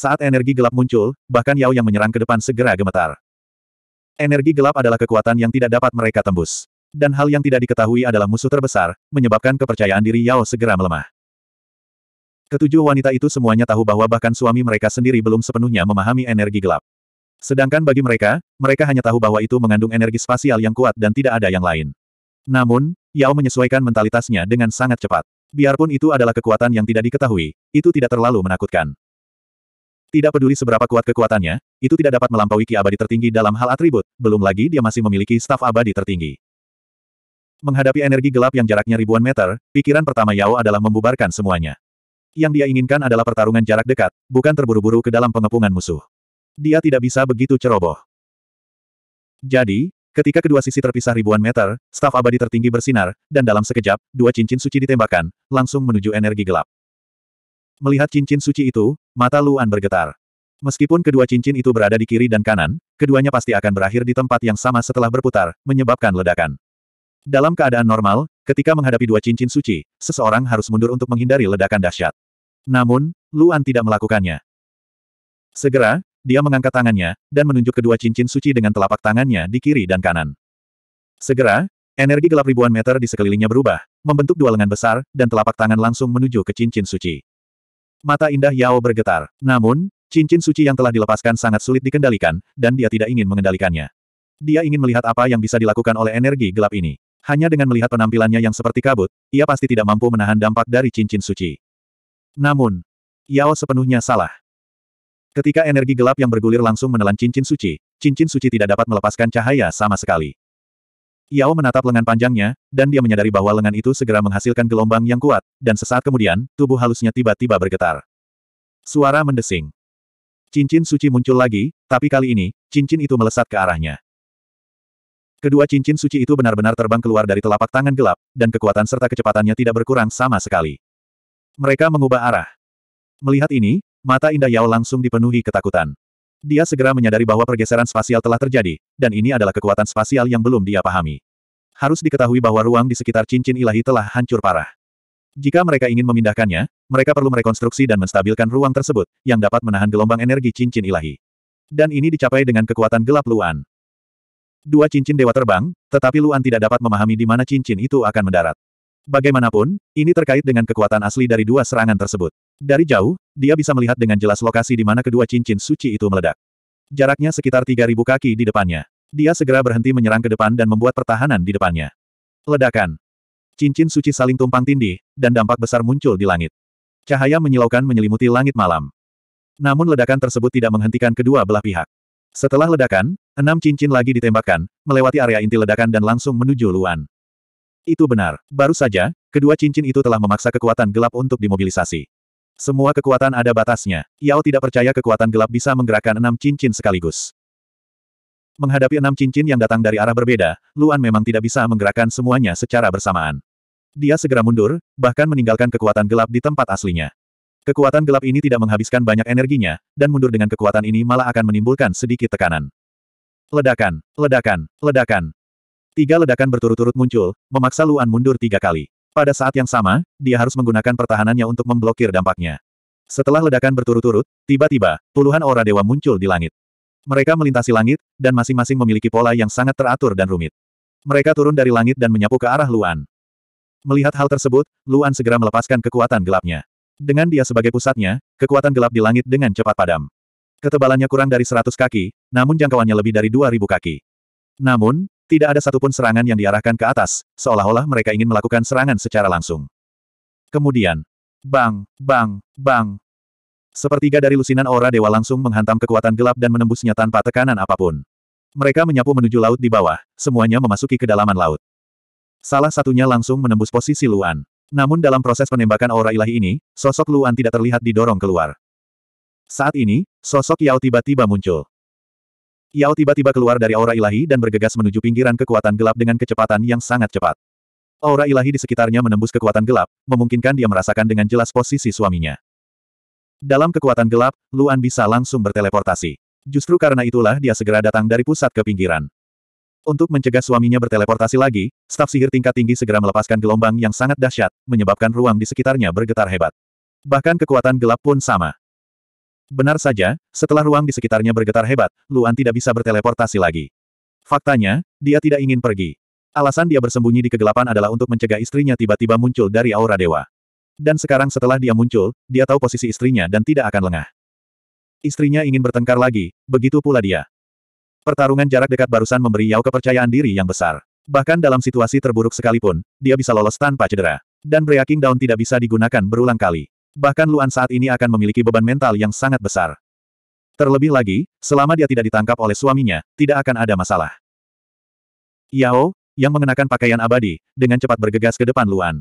Saat energi gelap muncul, bahkan Yao yang menyerang ke depan segera gemetar. Energi gelap adalah kekuatan yang tidak dapat mereka tembus. Dan hal yang tidak diketahui adalah musuh terbesar, menyebabkan kepercayaan diri Yao segera melemah. Ketujuh wanita itu semuanya tahu bahwa bahkan suami mereka sendiri belum sepenuhnya memahami energi gelap. Sedangkan bagi mereka, mereka hanya tahu bahwa itu mengandung energi spasial yang kuat dan tidak ada yang lain. Namun, Yao menyesuaikan mentalitasnya dengan sangat cepat. Biarpun itu adalah kekuatan yang tidak diketahui, itu tidak terlalu menakutkan. Tidak peduli seberapa kuat kekuatannya, itu tidak dapat melampaui ki abadi tertinggi dalam hal atribut, belum lagi dia masih memiliki staf abadi tertinggi. Menghadapi energi gelap yang jaraknya ribuan meter, pikiran pertama Yao adalah membubarkan semuanya. Yang dia inginkan adalah pertarungan jarak dekat, bukan terburu-buru ke dalam pengepungan musuh. Dia tidak bisa begitu ceroboh. Jadi, ketika kedua sisi terpisah ribuan meter, staf abadi tertinggi bersinar, dan dalam sekejap, dua cincin suci ditembakkan, langsung menuju energi gelap. Melihat cincin suci itu, mata Luan bergetar. Meskipun kedua cincin itu berada di kiri dan kanan, keduanya pasti akan berakhir di tempat yang sama setelah berputar, menyebabkan ledakan. Dalam keadaan normal, ketika menghadapi dua cincin suci, seseorang harus mundur untuk menghindari ledakan dahsyat. Namun, Luan tidak melakukannya. Segera, dia mengangkat tangannya, dan menunjuk kedua cincin suci dengan telapak tangannya di kiri dan kanan. Segera, energi gelap ribuan meter di sekelilingnya berubah, membentuk dua lengan besar, dan telapak tangan langsung menuju ke cincin suci. Mata indah Yao bergetar. Namun, cincin suci yang telah dilepaskan sangat sulit dikendalikan, dan dia tidak ingin mengendalikannya. Dia ingin melihat apa yang bisa dilakukan oleh energi gelap ini. Hanya dengan melihat penampilannya yang seperti kabut, ia pasti tidak mampu menahan dampak dari cincin suci. Namun, Yao sepenuhnya salah. Ketika energi gelap yang bergulir langsung menelan cincin suci, cincin suci tidak dapat melepaskan cahaya sama sekali. Yao menatap lengan panjangnya, dan dia menyadari bahwa lengan itu segera menghasilkan gelombang yang kuat, dan sesaat kemudian, tubuh halusnya tiba-tiba bergetar. Suara mendesing. Cincin suci muncul lagi, tapi kali ini, cincin itu melesat ke arahnya. Kedua cincin suci itu benar-benar terbang keluar dari telapak tangan gelap, dan kekuatan serta kecepatannya tidak berkurang sama sekali. Mereka mengubah arah. Melihat ini, mata indah Yao langsung dipenuhi ketakutan. Dia segera menyadari bahwa pergeseran spasial telah terjadi, dan ini adalah kekuatan spasial yang belum dia pahami. Harus diketahui bahwa ruang di sekitar cincin ilahi telah hancur parah. Jika mereka ingin memindahkannya, mereka perlu merekonstruksi dan menstabilkan ruang tersebut, yang dapat menahan gelombang energi cincin ilahi. Dan ini dicapai dengan kekuatan gelap Luan. Dua cincin dewa terbang, tetapi Luan tidak dapat memahami di mana cincin itu akan mendarat. Bagaimanapun, ini terkait dengan kekuatan asli dari dua serangan tersebut. Dari jauh, dia bisa melihat dengan jelas lokasi di mana kedua cincin suci itu meledak. Jaraknya sekitar 3.000 kaki di depannya. Dia segera berhenti menyerang ke depan dan membuat pertahanan di depannya. Ledakan. Cincin suci saling tumpang tindih, dan dampak besar muncul di langit. Cahaya menyilaukan menyelimuti langit malam. Namun ledakan tersebut tidak menghentikan kedua belah pihak. Setelah ledakan, enam cincin lagi ditembakkan, melewati area inti ledakan dan langsung menuju Luan. Itu benar. Baru saja, kedua cincin itu telah memaksa kekuatan gelap untuk dimobilisasi. Semua kekuatan ada batasnya. Yao tidak percaya kekuatan gelap bisa menggerakkan enam cincin sekaligus. Menghadapi enam cincin yang datang dari arah berbeda, Luan memang tidak bisa menggerakkan semuanya secara bersamaan. Dia segera mundur, bahkan meninggalkan kekuatan gelap di tempat aslinya. Kekuatan gelap ini tidak menghabiskan banyak energinya, dan mundur dengan kekuatan ini malah akan menimbulkan sedikit tekanan. Ledakan, ledakan, ledakan. Tiga ledakan berturut-turut muncul, memaksa Luan mundur tiga kali. Pada saat yang sama, dia harus menggunakan pertahanannya untuk memblokir dampaknya. Setelah ledakan berturut-turut, tiba-tiba, puluhan aura dewa muncul di langit. Mereka melintasi langit, dan masing-masing memiliki pola yang sangat teratur dan rumit. Mereka turun dari langit dan menyapu ke arah Luan. Melihat hal tersebut, Luan segera melepaskan kekuatan gelapnya. Dengan dia sebagai pusatnya, kekuatan gelap di langit dengan cepat padam. Ketebalannya kurang dari 100 kaki, namun jangkauannya lebih dari 2000 kaki. Namun, tidak ada satupun serangan yang diarahkan ke atas, seolah-olah mereka ingin melakukan serangan secara langsung. Kemudian, bang, bang, bang. Sepertiga dari lusinan aura dewa langsung menghantam kekuatan gelap dan menembusnya tanpa tekanan apapun. Mereka menyapu menuju laut di bawah, semuanya memasuki kedalaman laut. Salah satunya langsung menembus posisi Luan. Namun dalam proses penembakan aura ilahi ini, sosok Luan tidak terlihat didorong keluar. Saat ini, sosok Yao tiba-tiba muncul. Yao tiba-tiba keluar dari aura ilahi dan bergegas menuju pinggiran kekuatan gelap dengan kecepatan yang sangat cepat. Aura ilahi di sekitarnya menembus kekuatan gelap, memungkinkan dia merasakan dengan jelas posisi suaminya. Dalam kekuatan gelap, Luan bisa langsung berteleportasi. Justru karena itulah dia segera datang dari pusat ke pinggiran. Untuk mencegah suaminya berteleportasi lagi, staf sihir tingkat tinggi segera melepaskan gelombang yang sangat dahsyat, menyebabkan ruang di sekitarnya bergetar hebat. Bahkan kekuatan gelap pun sama. Benar saja, setelah ruang di sekitarnya bergetar hebat, Luan tidak bisa berteleportasi lagi. Faktanya, dia tidak ingin pergi. Alasan dia bersembunyi di kegelapan adalah untuk mencegah istrinya tiba-tiba muncul dari aura dewa. Dan sekarang setelah dia muncul, dia tahu posisi istrinya dan tidak akan lengah. Istrinya ingin bertengkar lagi, begitu pula dia. Pertarungan jarak dekat barusan memberi Yao kepercayaan diri yang besar. Bahkan dalam situasi terburuk sekalipun, dia bisa lolos tanpa cedera. Dan Breaking Down tidak bisa digunakan berulang kali. Bahkan Luan saat ini akan memiliki beban mental yang sangat besar. Terlebih lagi, selama dia tidak ditangkap oleh suaminya, tidak akan ada masalah. Yao, yang mengenakan pakaian abadi, dengan cepat bergegas ke depan Luan.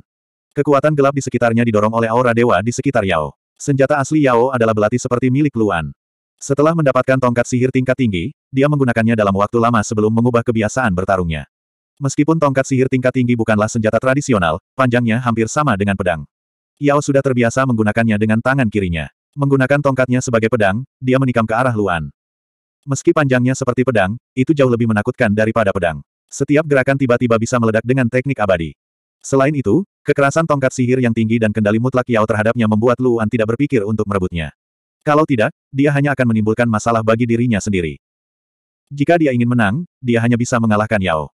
Kekuatan gelap di sekitarnya didorong oleh aura dewa di sekitar Yao. Senjata asli Yao adalah belati seperti milik Luan. Setelah mendapatkan tongkat sihir tingkat tinggi, dia menggunakannya dalam waktu lama sebelum mengubah kebiasaan bertarungnya. Meskipun tongkat sihir tingkat tinggi bukanlah senjata tradisional, panjangnya hampir sama dengan pedang. Yao sudah terbiasa menggunakannya dengan tangan kirinya. Menggunakan tongkatnya sebagai pedang, dia menikam ke arah Luan. Meski panjangnya seperti pedang, itu jauh lebih menakutkan daripada pedang. Setiap gerakan tiba-tiba bisa meledak dengan teknik abadi. Selain itu, kekerasan tongkat sihir yang tinggi dan kendali mutlak Yao terhadapnya membuat Luan tidak berpikir untuk merebutnya. Kalau tidak, dia hanya akan menimbulkan masalah bagi dirinya sendiri. Jika dia ingin menang, dia hanya bisa mengalahkan Yao.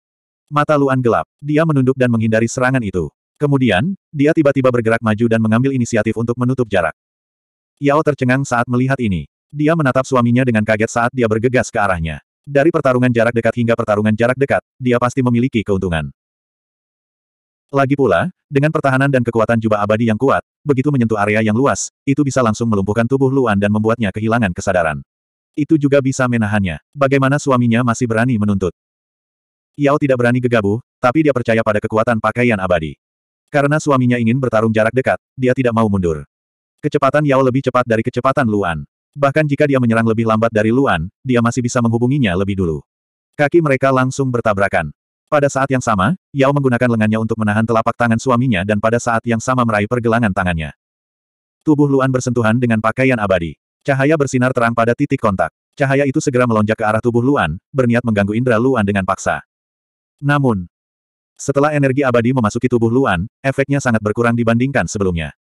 Mata Luan gelap, dia menunduk dan menghindari serangan itu. Kemudian, dia tiba-tiba bergerak maju dan mengambil inisiatif untuk menutup jarak. Yao tercengang saat melihat ini. Dia menatap suaminya dengan kaget saat dia bergegas ke arahnya. Dari pertarungan jarak dekat hingga pertarungan jarak dekat, dia pasti memiliki keuntungan. Lagi pula, dengan pertahanan dan kekuatan jubah abadi yang kuat, begitu menyentuh area yang luas, itu bisa langsung melumpuhkan tubuh Luan dan membuatnya kehilangan kesadaran. Itu juga bisa menahannya. Bagaimana suaminya masih berani menuntut? Yao tidak berani gegabah, tapi dia percaya pada kekuatan pakaian abadi. Karena suaminya ingin bertarung jarak dekat, dia tidak mau mundur. Kecepatan Yao lebih cepat dari kecepatan Luan. Bahkan jika dia menyerang lebih lambat dari Luan, dia masih bisa menghubunginya lebih dulu. Kaki mereka langsung bertabrakan. Pada saat yang sama, Yao menggunakan lengannya untuk menahan telapak tangan suaminya dan pada saat yang sama meraih pergelangan tangannya. Tubuh Luan bersentuhan dengan pakaian abadi. Cahaya bersinar terang pada titik kontak. Cahaya itu segera melonjak ke arah tubuh Luan, berniat mengganggu indera Luan dengan paksa. Namun, setelah energi abadi memasuki tubuh Luan, efeknya sangat berkurang dibandingkan sebelumnya.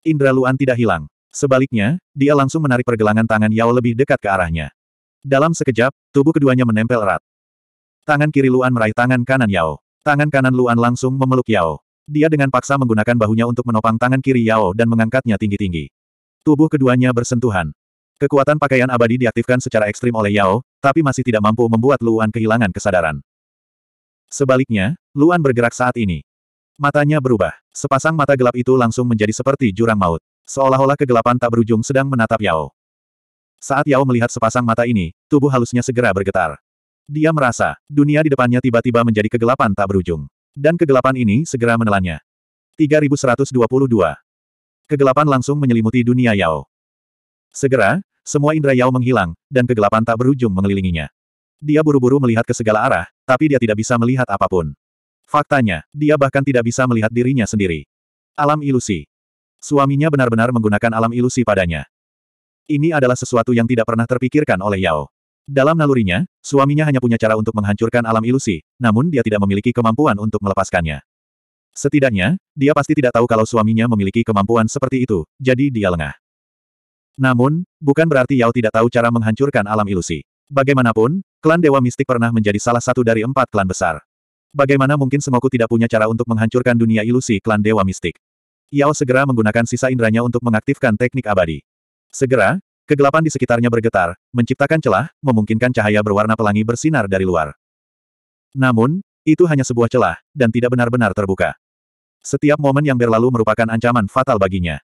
Indra Luan tidak hilang. Sebaliknya, dia langsung menarik pergelangan tangan Yao lebih dekat ke arahnya. Dalam sekejap, tubuh keduanya menempel erat. Tangan kiri Luan meraih tangan kanan Yao. Tangan kanan Luan langsung memeluk Yao. Dia dengan paksa menggunakan bahunya untuk menopang tangan kiri Yao dan mengangkatnya tinggi-tinggi. Tubuh keduanya bersentuhan. Kekuatan pakaian abadi diaktifkan secara ekstrim oleh Yao, tapi masih tidak mampu membuat Luan kehilangan kesadaran. Sebaliknya, Luan bergerak saat ini. Matanya berubah. Sepasang mata gelap itu langsung menjadi seperti jurang maut. Seolah-olah kegelapan tak berujung sedang menatap Yao. Saat Yao melihat sepasang mata ini, tubuh halusnya segera bergetar. Dia merasa, dunia di depannya tiba-tiba menjadi kegelapan tak berujung. Dan kegelapan ini segera menelannya. 3122. Kegelapan langsung menyelimuti dunia Yao. Segera, semua indera Yao menghilang, dan kegelapan tak berujung mengelilinginya. Dia buru-buru melihat ke segala arah, tapi dia tidak bisa melihat apapun. Faktanya, dia bahkan tidak bisa melihat dirinya sendiri. Alam ilusi. Suaminya benar-benar menggunakan alam ilusi padanya. Ini adalah sesuatu yang tidak pernah terpikirkan oleh Yao. Dalam nalurinya, suaminya hanya punya cara untuk menghancurkan alam ilusi, namun dia tidak memiliki kemampuan untuk melepaskannya. Setidaknya, dia pasti tidak tahu kalau suaminya memiliki kemampuan seperti itu, jadi dia lengah. Namun, bukan berarti Yao tidak tahu cara menghancurkan alam ilusi. Bagaimanapun, klan Dewa Mistik pernah menjadi salah satu dari empat klan besar. Bagaimana mungkin Sengoku tidak punya cara untuk menghancurkan dunia ilusi klan Dewa Mistik? Yao segera menggunakan sisa indranya untuk mengaktifkan teknik abadi. Segera, kegelapan di sekitarnya bergetar, menciptakan celah, memungkinkan cahaya berwarna pelangi bersinar dari luar. Namun, itu hanya sebuah celah, dan tidak benar-benar terbuka. Setiap momen yang berlalu merupakan ancaman fatal baginya.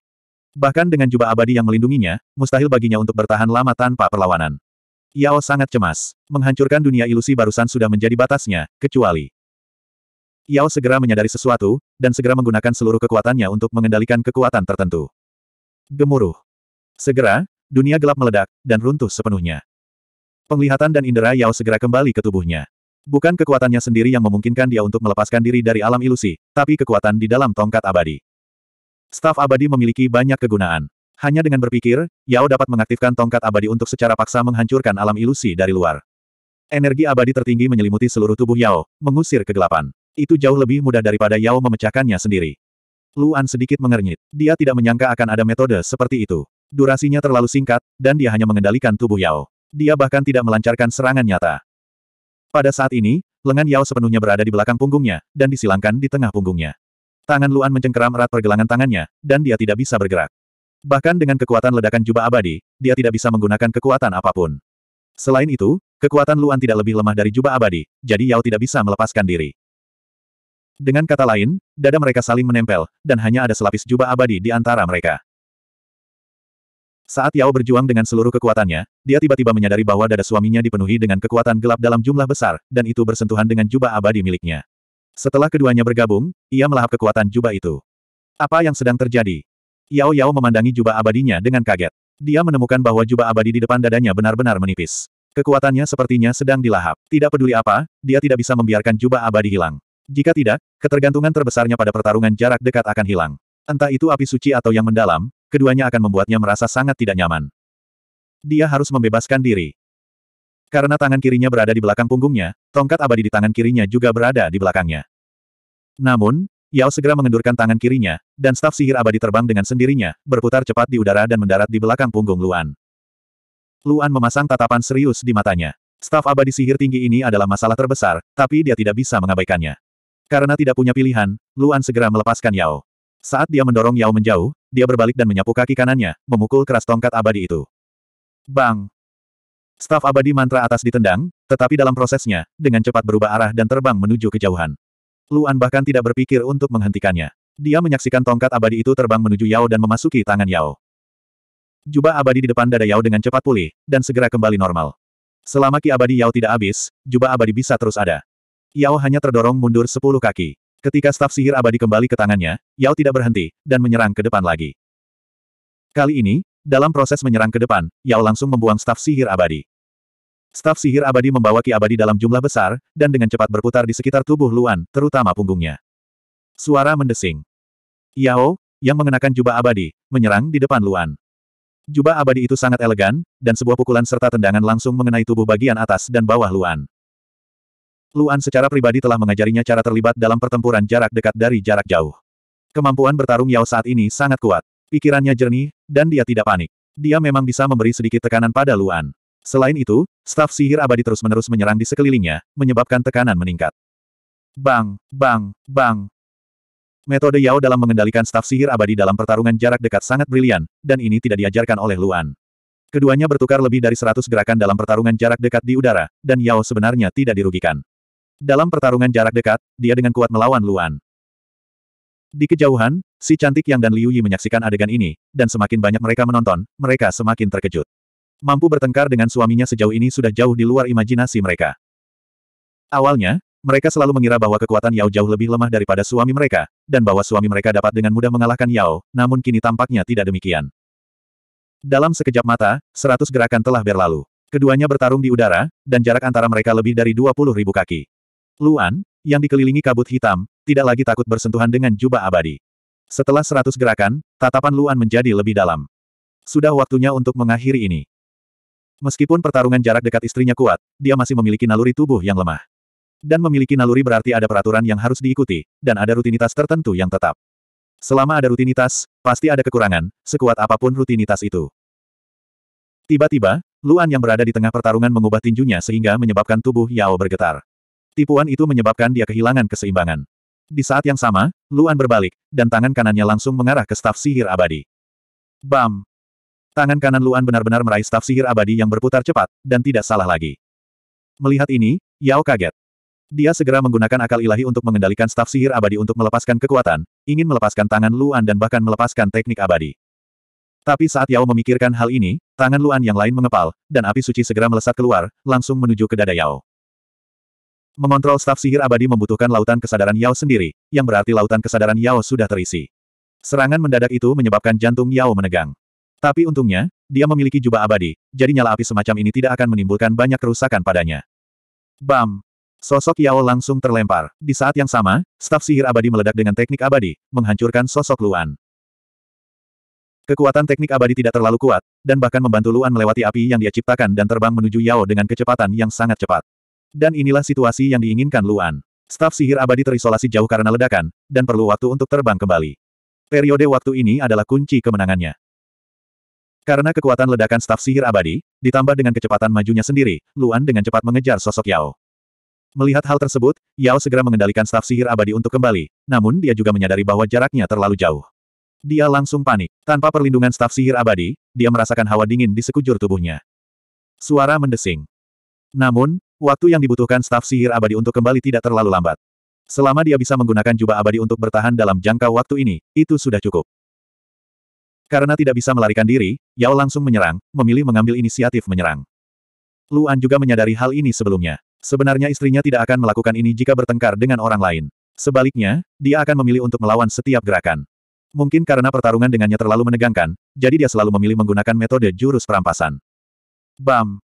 Bahkan dengan jubah abadi yang melindunginya, mustahil baginya untuk bertahan lama tanpa perlawanan. Yao sangat cemas. Menghancurkan dunia ilusi barusan sudah menjadi batasnya, kecuali. Yao segera menyadari sesuatu, dan segera menggunakan seluruh kekuatannya untuk mengendalikan kekuatan tertentu. Gemuruh. Segera, dunia gelap meledak, dan runtuh sepenuhnya. Penglihatan dan indera Yao segera kembali ke tubuhnya. Bukan kekuatannya sendiri yang memungkinkan dia untuk melepaskan diri dari alam ilusi, tapi kekuatan di dalam tongkat abadi. Staf abadi memiliki banyak kegunaan. Hanya dengan berpikir, Yao dapat mengaktifkan tongkat abadi untuk secara paksa menghancurkan alam ilusi dari luar. Energi abadi tertinggi menyelimuti seluruh tubuh Yao, mengusir kegelapan. Itu jauh lebih mudah daripada Yao memecahkannya sendiri. Luan sedikit mengernyit. Dia tidak menyangka akan ada metode seperti itu. Durasinya terlalu singkat, dan dia hanya mengendalikan tubuh Yao. Dia bahkan tidak melancarkan serangan nyata. Pada saat ini, lengan Yao sepenuhnya berada di belakang punggungnya, dan disilangkan di tengah punggungnya. Tangan Luan mencengkeram erat pergelangan tangannya, dan dia tidak bisa bergerak. Bahkan dengan kekuatan ledakan jubah abadi, dia tidak bisa menggunakan kekuatan apapun. Selain itu, kekuatan Luan tidak lebih lemah dari jubah abadi, jadi Yao tidak bisa melepaskan diri. Dengan kata lain, dada mereka saling menempel, dan hanya ada selapis jubah abadi di antara mereka. Saat Yao berjuang dengan seluruh kekuatannya, dia tiba-tiba menyadari bahwa dada suaminya dipenuhi dengan kekuatan gelap dalam jumlah besar, dan itu bersentuhan dengan jubah abadi miliknya. Setelah keduanya bergabung, ia melahap kekuatan jubah itu. Apa yang sedang terjadi? Yao Yao memandangi jubah abadinya dengan kaget. Dia menemukan bahwa jubah abadi di depan dadanya benar-benar menipis. Kekuatannya sepertinya sedang dilahap. Tidak peduli apa, dia tidak bisa membiarkan jubah abadi hilang. Jika tidak, ketergantungan terbesarnya pada pertarungan jarak dekat akan hilang. Entah itu api suci atau yang mendalam, keduanya akan membuatnya merasa sangat tidak nyaman. Dia harus membebaskan diri. Karena tangan kirinya berada di belakang punggungnya, tongkat abadi di tangan kirinya juga berada di belakangnya. Namun, Yao segera mengendurkan tangan kirinya, dan staf sihir abadi terbang dengan sendirinya, berputar cepat di udara dan mendarat di belakang punggung Luan. Luan memasang tatapan serius di matanya. Staf abadi sihir tinggi ini adalah masalah terbesar, tapi dia tidak bisa mengabaikannya. Karena tidak punya pilihan, Luan segera melepaskan Yao. Saat dia mendorong Yao menjauh, dia berbalik dan menyapu kaki kanannya, memukul keras tongkat abadi itu. Bang! Staf abadi mantra atas ditendang, tetapi dalam prosesnya, dengan cepat berubah arah dan terbang menuju kejauhan. Luan bahkan tidak berpikir untuk menghentikannya. Dia menyaksikan tongkat abadi itu terbang menuju Yao dan memasuki tangan Yao. Jubah abadi di depan dada Yao dengan cepat pulih, dan segera kembali normal. Selama ki abadi Yao tidak habis, jubah abadi bisa terus ada. Yao hanya terdorong mundur sepuluh kaki. Ketika staf sihir abadi kembali ke tangannya, Yao tidak berhenti, dan menyerang ke depan lagi. Kali ini, dalam proses menyerang ke depan, Yao langsung membuang staf sihir abadi. Staf sihir abadi membawa ki abadi dalam jumlah besar, dan dengan cepat berputar di sekitar tubuh Luan, terutama punggungnya. Suara mendesing. Yao, yang mengenakan jubah abadi, menyerang di depan Luan. Jubah abadi itu sangat elegan, dan sebuah pukulan serta tendangan langsung mengenai tubuh bagian atas dan bawah Luan. Luan secara pribadi telah mengajarinya cara terlibat dalam pertempuran jarak dekat dari jarak jauh. Kemampuan bertarung Yao saat ini sangat kuat. Pikirannya jernih, dan dia tidak panik. Dia memang bisa memberi sedikit tekanan pada Luan. Selain itu, staf sihir abadi terus-menerus menyerang di sekelilingnya, menyebabkan tekanan meningkat. Bang, bang, bang. Metode Yao dalam mengendalikan staf sihir abadi dalam pertarungan jarak dekat sangat brilian, dan ini tidak diajarkan oleh Luan. Keduanya bertukar lebih dari 100 gerakan dalam pertarungan jarak dekat di udara, dan Yao sebenarnya tidak dirugikan. Dalam pertarungan jarak dekat, dia dengan kuat melawan Luan. Di kejauhan, si cantik Yang dan Liu Yi menyaksikan adegan ini, dan semakin banyak mereka menonton, mereka semakin terkejut. Mampu bertengkar dengan suaminya sejauh ini sudah jauh di luar imajinasi mereka. Awalnya, mereka selalu mengira bahwa kekuatan Yao jauh lebih lemah daripada suami mereka, dan bahwa suami mereka dapat dengan mudah mengalahkan Yao, namun kini tampaknya tidak demikian. Dalam sekejap mata, seratus gerakan telah berlalu. Keduanya bertarung di udara, dan jarak antara mereka lebih dari dua puluh ribu kaki. Luan, yang dikelilingi kabut hitam, tidak lagi takut bersentuhan dengan jubah abadi. Setelah seratus gerakan, tatapan Luan menjadi lebih dalam. Sudah waktunya untuk mengakhiri ini. Meskipun pertarungan jarak dekat istrinya kuat, dia masih memiliki naluri tubuh yang lemah. Dan memiliki naluri berarti ada peraturan yang harus diikuti, dan ada rutinitas tertentu yang tetap. Selama ada rutinitas, pasti ada kekurangan, sekuat apapun rutinitas itu. Tiba-tiba, Luan yang berada di tengah pertarungan mengubah tinjunya sehingga menyebabkan tubuh Yao bergetar. Tipuan itu menyebabkan dia kehilangan keseimbangan. Di saat yang sama, Luan berbalik, dan tangan kanannya langsung mengarah ke staf sihir abadi. Bam! Tangan kanan Luan benar-benar meraih staf sihir abadi yang berputar cepat, dan tidak salah lagi. Melihat ini, Yao kaget. Dia segera menggunakan akal ilahi untuk mengendalikan staf sihir abadi untuk melepaskan kekuatan, ingin melepaskan tangan Luan dan bahkan melepaskan teknik abadi. Tapi saat Yao memikirkan hal ini, tangan Luan yang lain mengepal, dan api suci segera melesat keluar, langsung menuju ke dada Yao. Mengontrol staf sihir abadi membutuhkan lautan kesadaran Yao sendiri, yang berarti lautan kesadaran Yao sudah terisi. Serangan mendadak itu menyebabkan jantung Yao menegang. Tapi untungnya, dia memiliki jubah abadi, jadi nyala api semacam ini tidak akan menimbulkan banyak kerusakan padanya. Bam! Sosok Yao langsung terlempar. Di saat yang sama, staf sihir abadi meledak dengan teknik abadi, menghancurkan sosok Luan. Kekuatan teknik abadi tidak terlalu kuat, dan bahkan membantu Luan melewati api yang dia ciptakan dan terbang menuju Yao dengan kecepatan yang sangat cepat. Dan inilah situasi yang diinginkan Luan. Staf sihir abadi terisolasi jauh karena ledakan, dan perlu waktu untuk terbang kembali. Periode waktu ini adalah kunci kemenangannya. Karena kekuatan ledakan staf sihir abadi, ditambah dengan kecepatan majunya sendiri, Luan dengan cepat mengejar sosok Yao. Melihat hal tersebut, Yao segera mengendalikan staf sihir abadi untuk kembali, namun dia juga menyadari bahwa jaraknya terlalu jauh. Dia langsung panik. Tanpa perlindungan staf sihir abadi, dia merasakan hawa dingin di sekujur tubuhnya. Suara mendesing. Namun, waktu yang dibutuhkan staf sihir abadi untuk kembali tidak terlalu lambat. Selama dia bisa menggunakan jubah abadi untuk bertahan dalam jangka waktu ini, itu sudah cukup. Karena tidak bisa melarikan diri, Yao langsung menyerang, memilih mengambil inisiatif menyerang. Luan juga menyadari hal ini sebelumnya. Sebenarnya istrinya tidak akan melakukan ini jika bertengkar dengan orang lain. Sebaliknya, dia akan memilih untuk melawan setiap gerakan. Mungkin karena pertarungan dengannya terlalu menegangkan, jadi dia selalu memilih menggunakan metode jurus perampasan. Bam!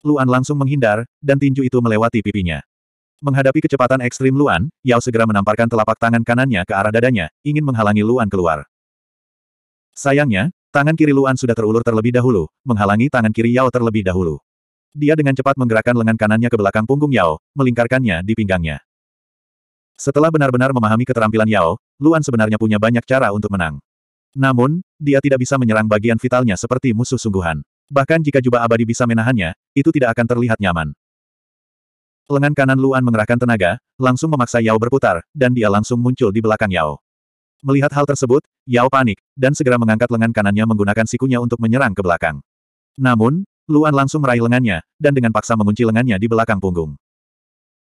Luan langsung menghindar, dan tinju itu melewati pipinya. Menghadapi kecepatan ekstrim Luan, Yao segera menamparkan telapak tangan kanannya ke arah dadanya, ingin menghalangi Luan keluar. Sayangnya, tangan kiri Luan sudah terulur terlebih dahulu, menghalangi tangan kiri Yao terlebih dahulu. Dia dengan cepat menggerakkan lengan kanannya ke belakang punggung Yao, melingkarkannya di pinggangnya. Setelah benar-benar memahami keterampilan Yao, Luan sebenarnya punya banyak cara untuk menang. Namun, dia tidak bisa menyerang bagian vitalnya seperti musuh sungguhan. Bahkan jika jubah abadi bisa menahannya, itu tidak akan terlihat nyaman. Lengan kanan Luan mengerahkan tenaga, langsung memaksa Yao berputar, dan dia langsung muncul di belakang Yao. Melihat hal tersebut, Yao panik, dan segera mengangkat lengan kanannya menggunakan sikunya untuk menyerang ke belakang. Namun, Luan langsung meraih lengannya, dan dengan paksa mengunci lengannya di belakang punggung.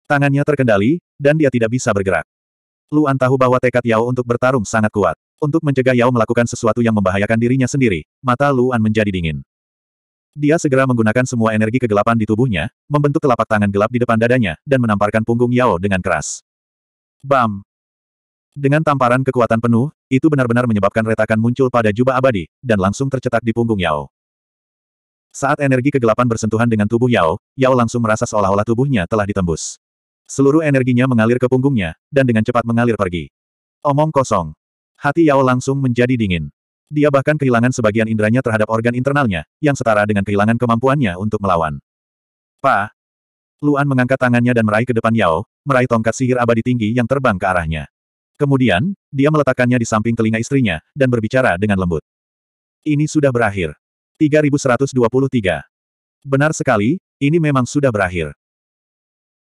Tangannya terkendali, dan dia tidak bisa bergerak. Luan tahu bahwa tekad Yao untuk bertarung sangat kuat. Untuk mencegah Yao melakukan sesuatu yang membahayakan dirinya sendiri, mata Luan menjadi dingin. Dia segera menggunakan semua energi kegelapan di tubuhnya, membentuk telapak tangan gelap di depan dadanya, dan menamparkan punggung Yao dengan keras. Bam! Dengan tamparan kekuatan penuh, itu benar-benar menyebabkan retakan muncul pada jubah abadi, dan langsung tercetak di punggung Yao. Saat energi kegelapan bersentuhan dengan tubuh Yao, Yao langsung merasa seolah-olah tubuhnya telah ditembus. Seluruh energinya mengalir ke punggungnya, dan dengan cepat mengalir pergi. Omong kosong. Hati Yao langsung menjadi dingin. Dia bahkan kehilangan sebagian inderanya terhadap organ internalnya, yang setara dengan kehilangan kemampuannya untuk melawan. Pa! Luan mengangkat tangannya dan meraih ke depan Yao, meraih tongkat sihir abadi tinggi yang terbang ke arahnya. Kemudian, dia meletakkannya di samping telinga istrinya, dan berbicara dengan lembut. Ini sudah berakhir. 3123. Benar sekali, ini memang sudah berakhir.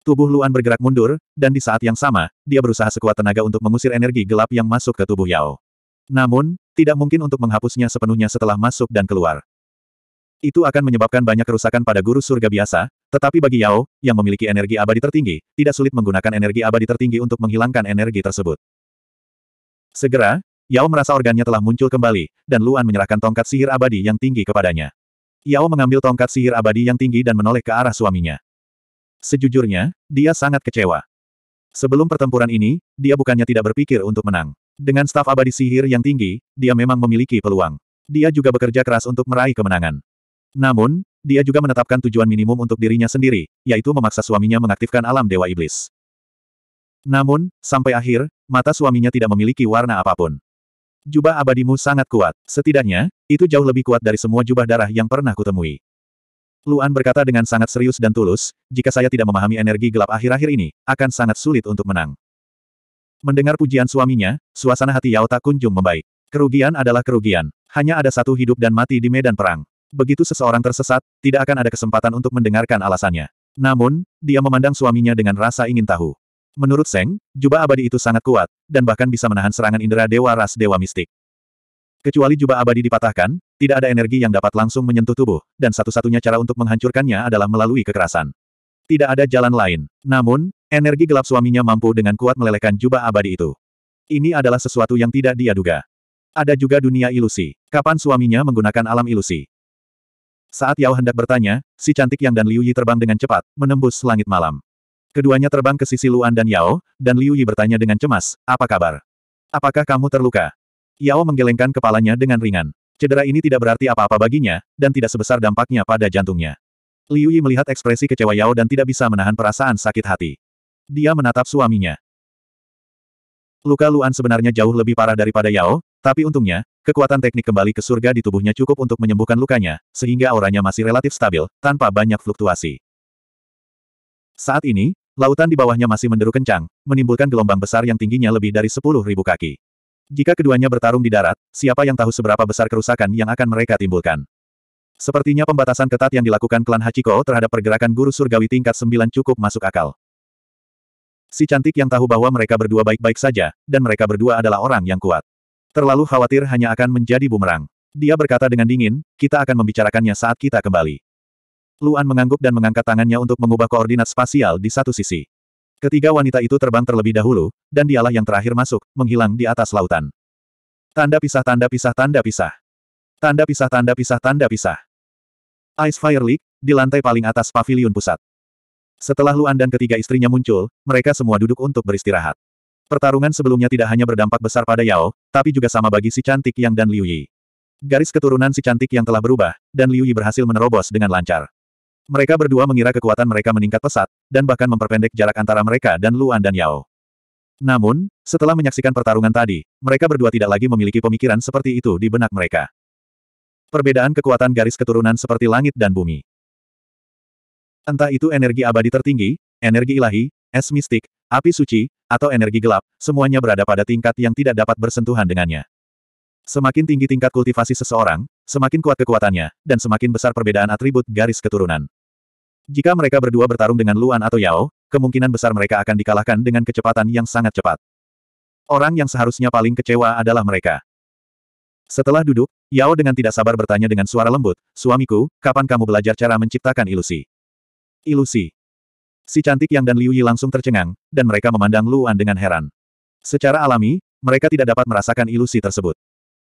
Tubuh Luan bergerak mundur, dan di saat yang sama, dia berusaha sekuat tenaga untuk mengusir energi gelap yang masuk ke tubuh Yao. Namun, tidak mungkin untuk menghapusnya sepenuhnya setelah masuk dan keluar. Itu akan menyebabkan banyak kerusakan pada guru surga biasa, tetapi bagi Yao, yang memiliki energi abadi tertinggi, tidak sulit menggunakan energi abadi tertinggi untuk menghilangkan energi tersebut. Segera, Yao merasa organnya telah muncul kembali, dan Luan menyerahkan tongkat sihir abadi yang tinggi kepadanya. Yao mengambil tongkat sihir abadi yang tinggi dan menoleh ke arah suaminya. Sejujurnya, dia sangat kecewa. Sebelum pertempuran ini, dia bukannya tidak berpikir untuk menang. Dengan staf abadi sihir yang tinggi, dia memang memiliki peluang. Dia juga bekerja keras untuk meraih kemenangan. Namun, dia juga menetapkan tujuan minimum untuk dirinya sendiri, yaitu memaksa suaminya mengaktifkan alam Dewa Iblis. Namun, sampai akhir, mata suaminya tidak memiliki warna apapun. Jubah abadimu sangat kuat. Setidaknya, itu jauh lebih kuat dari semua jubah darah yang pernah kutemui. Luan berkata dengan sangat serius dan tulus, jika saya tidak memahami energi gelap akhir-akhir ini, akan sangat sulit untuk menang. Mendengar pujian suaminya, suasana hati Yao tak kunjung membaik. Kerugian adalah kerugian. Hanya ada satu hidup dan mati di medan perang. Begitu seseorang tersesat, tidak akan ada kesempatan untuk mendengarkan alasannya. Namun, dia memandang suaminya dengan rasa ingin tahu. Menurut Seng, jubah abadi itu sangat kuat, dan bahkan bisa menahan serangan indera dewa ras dewa mistik. Kecuali jubah abadi dipatahkan, tidak ada energi yang dapat langsung menyentuh tubuh, dan satu-satunya cara untuk menghancurkannya adalah melalui kekerasan. Tidak ada jalan lain. Namun, energi gelap suaminya mampu dengan kuat melelehkan jubah abadi itu. Ini adalah sesuatu yang tidak dia duga. Ada juga dunia ilusi. Kapan suaminya menggunakan alam ilusi? Saat Yao hendak bertanya, si cantik Yang dan Liu Yi terbang dengan cepat, menembus langit malam. Keduanya terbang ke sisi Luan dan Yao, dan Liu Yi bertanya dengan cemas, apa kabar? Apakah kamu terluka? Yao menggelengkan kepalanya dengan ringan. Cedera ini tidak berarti apa-apa baginya, dan tidak sebesar dampaknya pada jantungnya. Liu Yi melihat ekspresi kecewa Yao dan tidak bisa menahan perasaan sakit hati. Dia menatap suaminya. Luka Luan sebenarnya jauh lebih parah daripada Yao, tapi untungnya, kekuatan teknik kembali ke surga di tubuhnya cukup untuk menyembuhkan lukanya, sehingga auranya masih relatif stabil, tanpa banyak fluktuasi. Saat ini, lautan di bawahnya masih menderu kencang, menimbulkan gelombang besar yang tingginya lebih dari 10.000 kaki. Jika keduanya bertarung di darat, siapa yang tahu seberapa besar kerusakan yang akan mereka timbulkan. Sepertinya pembatasan ketat yang dilakukan klan Hachiko terhadap pergerakan guru surgawi tingkat 9 cukup masuk akal. Si cantik yang tahu bahwa mereka berdua baik-baik saja, dan mereka berdua adalah orang yang kuat. Terlalu khawatir hanya akan menjadi bumerang. Dia berkata dengan dingin, kita akan membicarakannya saat kita kembali. Luan mengangguk dan mengangkat tangannya untuk mengubah koordinat spasial di satu sisi. Ketiga wanita itu terbang terlebih dahulu, dan dialah yang terakhir masuk, menghilang di atas lautan. Tanda pisah tanda pisah tanda pisah. Tanda pisah tanda pisah tanda pisah. Ice Fire League, di lantai paling atas pavilion pusat. Setelah Luan dan ketiga istrinya muncul, mereka semua duduk untuk beristirahat. Pertarungan sebelumnya tidak hanya berdampak besar pada Yao, tapi juga sama bagi si cantik Yang dan Liu Yi. Garis keturunan si cantik Yang telah berubah, dan Liu Yi berhasil menerobos dengan lancar. Mereka berdua mengira kekuatan mereka meningkat pesat, dan bahkan memperpendek jarak antara mereka dan Luan dan Yao. Namun, setelah menyaksikan pertarungan tadi, mereka berdua tidak lagi memiliki pemikiran seperti itu di benak mereka. Perbedaan kekuatan garis keturunan seperti langit dan bumi. Entah itu energi abadi tertinggi, energi ilahi, es mistik, api suci, atau energi gelap, semuanya berada pada tingkat yang tidak dapat bersentuhan dengannya. Semakin tinggi tingkat kultivasi seseorang, semakin kuat kekuatannya, dan semakin besar perbedaan atribut garis keturunan. Jika mereka berdua bertarung dengan Luan atau Yao, kemungkinan besar mereka akan dikalahkan dengan kecepatan yang sangat cepat. Orang yang seharusnya paling kecewa adalah mereka. Setelah duduk, Yao dengan tidak sabar bertanya dengan suara lembut, Suamiku, kapan kamu belajar cara menciptakan ilusi? Ilusi. Si cantik Yang dan Liu Yi langsung tercengang, dan mereka memandang Luan dengan heran. Secara alami, mereka tidak dapat merasakan ilusi tersebut.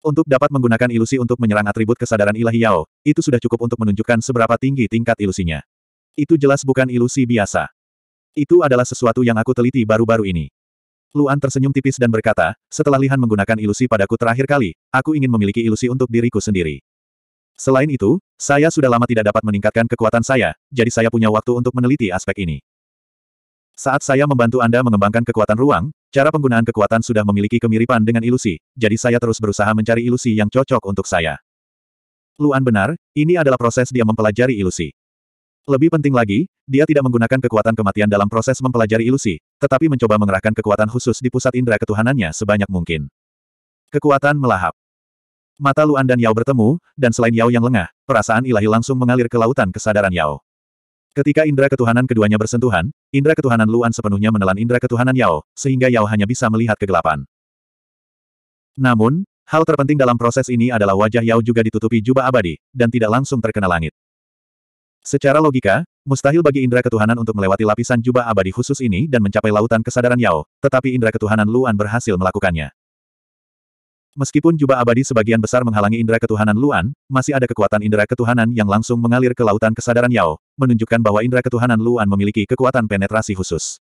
Untuk dapat menggunakan ilusi untuk menyerang atribut kesadaran ilahi Yao, itu sudah cukup untuk menunjukkan seberapa tinggi tingkat ilusinya. Itu jelas bukan ilusi biasa. Itu adalah sesuatu yang aku teliti baru-baru ini. Luan tersenyum tipis dan berkata, setelah Lihan menggunakan ilusi padaku terakhir kali, aku ingin memiliki ilusi untuk diriku sendiri. Selain itu, saya sudah lama tidak dapat meningkatkan kekuatan saya, jadi saya punya waktu untuk meneliti aspek ini. Saat saya membantu Anda mengembangkan kekuatan ruang, cara penggunaan kekuatan sudah memiliki kemiripan dengan ilusi, jadi saya terus berusaha mencari ilusi yang cocok untuk saya. Luan benar, ini adalah proses dia mempelajari ilusi. Lebih penting lagi, dia tidak menggunakan kekuatan kematian dalam proses mempelajari ilusi, tetapi mencoba mengerahkan kekuatan khusus di pusat indera ketuhanannya sebanyak mungkin. Kekuatan melahap. Mata Luan dan Yao bertemu, dan selain Yao yang lengah, perasaan ilahi langsung mengalir ke lautan kesadaran Yao. Ketika indera ketuhanan keduanya bersentuhan, indera ketuhanan Luan sepenuhnya menelan indera ketuhanan Yao, sehingga Yao hanya bisa melihat kegelapan. Namun, hal terpenting dalam proses ini adalah wajah Yao juga ditutupi jubah abadi, dan tidak langsung terkena langit. Secara logika, mustahil bagi indera ketuhanan untuk melewati lapisan jubah abadi khusus ini dan mencapai lautan kesadaran Yao, tetapi indera ketuhanan Luan berhasil melakukannya. Meskipun jubah abadi sebagian besar menghalangi indera ketuhanan Luan, masih ada kekuatan indera ketuhanan yang langsung mengalir ke lautan kesadaran Yao, menunjukkan bahwa indera ketuhanan Luan memiliki kekuatan penetrasi khusus.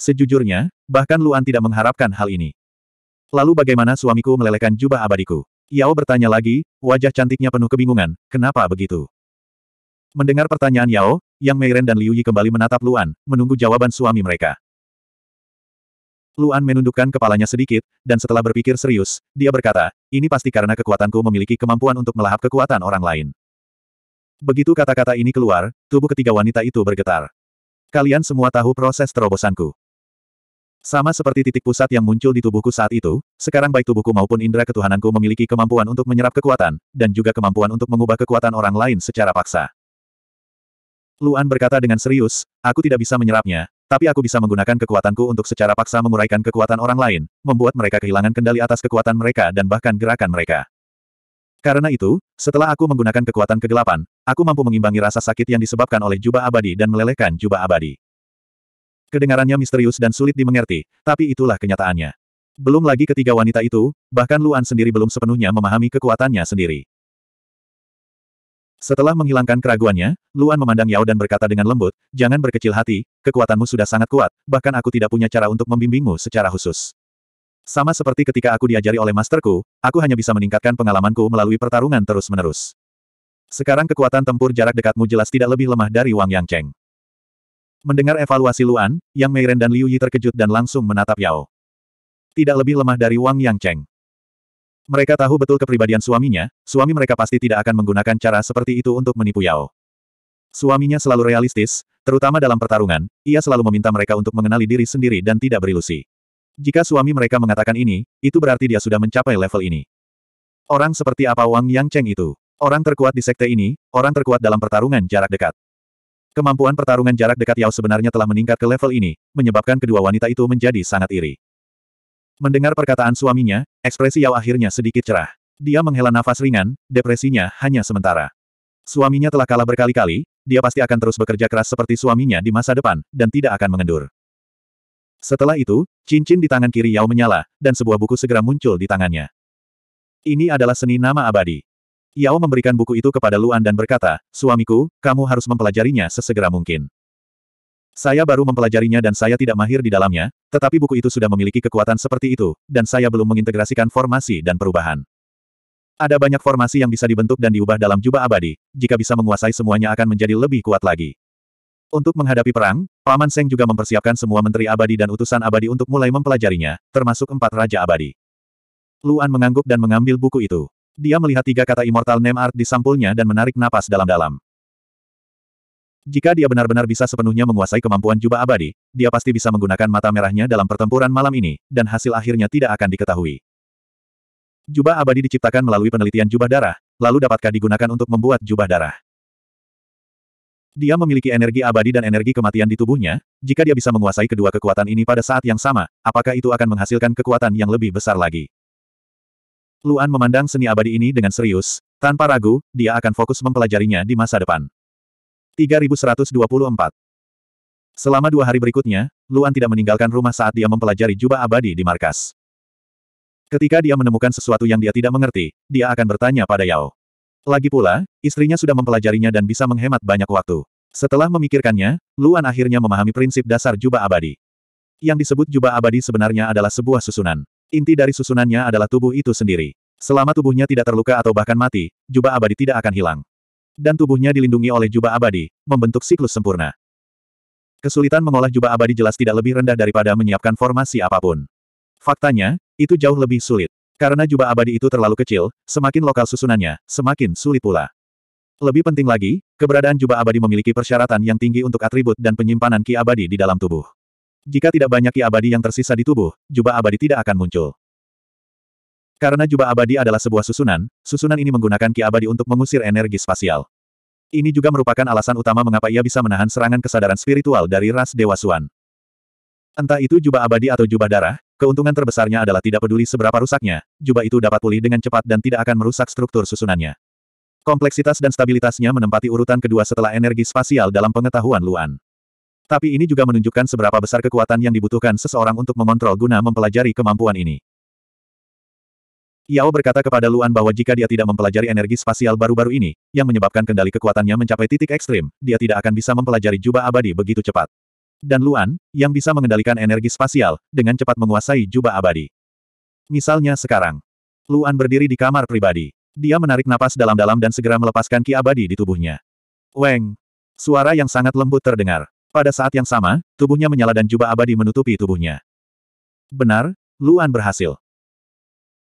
Sejujurnya, bahkan Luan tidak mengharapkan hal ini. Lalu bagaimana suamiku melelehkan jubah abadiku? Yao bertanya lagi, wajah cantiknya penuh kebingungan, kenapa begitu? Mendengar pertanyaan Yao, Yang Meiren dan Liu Yi kembali menatap Luan, menunggu jawaban suami mereka. Luan menundukkan kepalanya sedikit, dan setelah berpikir serius, dia berkata, ini pasti karena kekuatanku memiliki kemampuan untuk melahap kekuatan orang lain. Begitu kata-kata ini keluar, tubuh ketiga wanita itu bergetar. Kalian semua tahu proses terobosanku. Sama seperti titik pusat yang muncul di tubuhku saat itu, sekarang baik tubuhku maupun indera ketuhananku memiliki kemampuan untuk menyerap kekuatan, dan juga kemampuan untuk mengubah kekuatan orang lain secara paksa. Luan berkata dengan serius, aku tidak bisa menyerapnya, tapi aku bisa menggunakan kekuatanku untuk secara paksa menguraikan kekuatan orang lain, membuat mereka kehilangan kendali atas kekuatan mereka dan bahkan gerakan mereka. Karena itu, setelah aku menggunakan kekuatan kegelapan, aku mampu mengimbangi rasa sakit yang disebabkan oleh jubah abadi dan melelehkan jubah abadi. Kedengarannya misterius dan sulit dimengerti, tapi itulah kenyataannya. Belum lagi ketiga wanita itu, bahkan Luan sendiri belum sepenuhnya memahami kekuatannya sendiri. Setelah menghilangkan keraguannya, Luan memandang Yao dan berkata dengan lembut, jangan berkecil hati, kekuatanmu sudah sangat kuat, bahkan aku tidak punya cara untuk membimbingmu secara khusus. Sama seperti ketika aku diajari oleh masterku, aku hanya bisa meningkatkan pengalamanku melalui pertarungan terus-menerus. Sekarang kekuatan tempur jarak dekatmu jelas tidak lebih lemah dari Wang Yang Cheng. Mendengar evaluasi Luan, Yang Meiren dan Liu Yi terkejut dan langsung menatap Yao. Tidak lebih lemah dari Wang Yang Cheng. Mereka tahu betul kepribadian suaminya, suami mereka pasti tidak akan menggunakan cara seperti itu untuk menipu Yao. Suaminya selalu realistis, terutama dalam pertarungan, ia selalu meminta mereka untuk mengenali diri sendiri dan tidak berilusi. Jika suami mereka mengatakan ini, itu berarti dia sudah mencapai level ini. Orang seperti apa Wang Yang Cheng itu? Orang terkuat di sekte ini, orang terkuat dalam pertarungan jarak dekat. Kemampuan pertarungan jarak dekat Yao sebenarnya telah meningkat ke level ini, menyebabkan kedua wanita itu menjadi sangat iri. Mendengar perkataan suaminya, ekspresi Yao akhirnya sedikit cerah. Dia menghela nafas ringan, depresinya hanya sementara. Suaminya telah kalah berkali-kali, dia pasti akan terus bekerja keras seperti suaminya di masa depan, dan tidak akan mengendur. Setelah itu, cincin di tangan kiri Yao menyala, dan sebuah buku segera muncul di tangannya. Ini adalah seni nama abadi. Yao memberikan buku itu kepada Luan dan berkata, Suamiku, kamu harus mempelajarinya sesegera mungkin. Saya baru mempelajarinya dan saya tidak mahir di dalamnya, tetapi buku itu sudah memiliki kekuatan seperti itu, dan saya belum mengintegrasikan formasi dan perubahan. Ada banyak formasi yang bisa dibentuk dan diubah dalam jubah abadi, jika bisa menguasai semuanya akan menjadi lebih kuat lagi. Untuk menghadapi perang, Paman Seng juga mempersiapkan semua menteri abadi dan utusan abadi untuk mulai mempelajarinya, termasuk empat raja abadi. Luan mengangguk dan mengambil buku itu. Dia melihat tiga kata Immortal Name Art di sampulnya dan menarik napas dalam-dalam. Jika dia benar-benar bisa sepenuhnya menguasai kemampuan jubah abadi, dia pasti bisa menggunakan mata merahnya dalam pertempuran malam ini, dan hasil akhirnya tidak akan diketahui. Jubah abadi diciptakan melalui penelitian jubah darah, lalu dapatkah digunakan untuk membuat jubah darah? Dia memiliki energi abadi dan energi kematian di tubuhnya, jika dia bisa menguasai kedua kekuatan ini pada saat yang sama, apakah itu akan menghasilkan kekuatan yang lebih besar lagi? Luan memandang seni abadi ini dengan serius, tanpa ragu, dia akan fokus mempelajarinya di masa depan. 3124. Selama dua hari berikutnya, Luan tidak meninggalkan rumah saat dia mempelajari jubah abadi di markas. Ketika dia menemukan sesuatu yang dia tidak mengerti, dia akan bertanya pada Yao. Lagi pula, istrinya sudah mempelajarinya dan bisa menghemat banyak waktu. Setelah memikirkannya, Luan akhirnya memahami prinsip dasar jubah abadi. Yang disebut jubah abadi sebenarnya adalah sebuah susunan. Inti dari susunannya adalah tubuh itu sendiri. Selama tubuhnya tidak terluka atau bahkan mati, jubah abadi tidak akan hilang dan tubuhnya dilindungi oleh jubah abadi, membentuk siklus sempurna. Kesulitan mengolah jubah abadi jelas tidak lebih rendah daripada menyiapkan formasi apapun. Faktanya, itu jauh lebih sulit. Karena jubah abadi itu terlalu kecil, semakin lokal susunannya, semakin sulit pula. Lebih penting lagi, keberadaan jubah abadi memiliki persyaratan yang tinggi untuk atribut dan penyimpanan ki abadi di dalam tubuh. Jika tidak banyak ki abadi yang tersisa di tubuh, jubah abadi tidak akan muncul. Karena jubah abadi adalah sebuah susunan, susunan ini menggunakan ki abadi untuk mengusir energi spasial. Ini juga merupakan alasan utama mengapa ia bisa menahan serangan kesadaran spiritual dari ras Dewa Suan. Entah itu jubah abadi atau jubah darah, keuntungan terbesarnya adalah tidak peduli seberapa rusaknya, jubah itu dapat pulih dengan cepat dan tidak akan merusak struktur susunannya. Kompleksitas dan stabilitasnya menempati urutan kedua setelah energi spasial dalam pengetahuan Luan. Tapi ini juga menunjukkan seberapa besar kekuatan yang dibutuhkan seseorang untuk mengontrol guna mempelajari kemampuan ini. Yao berkata kepada Luan bahwa jika dia tidak mempelajari energi spasial baru-baru ini, yang menyebabkan kendali kekuatannya mencapai titik ekstrim, dia tidak akan bisa mempelajari jubah abadi begitu cepat. Dan Luan, yang bisa mengendalikan energi spasial, dengan cepat menguasai jubah abadi. Misalnya sekarang. Luan berdiri di kamar pribadi. Dia menarik napas dalam-dalam dan segera melepaskan ki abadi di tubuhnya. Weng! Suara yang sangat lembut terdengar. Pada saat yang sama, tubuhnya menyala dan jubah abadi menutupi tubuhnya. Benar, Luan berhasil.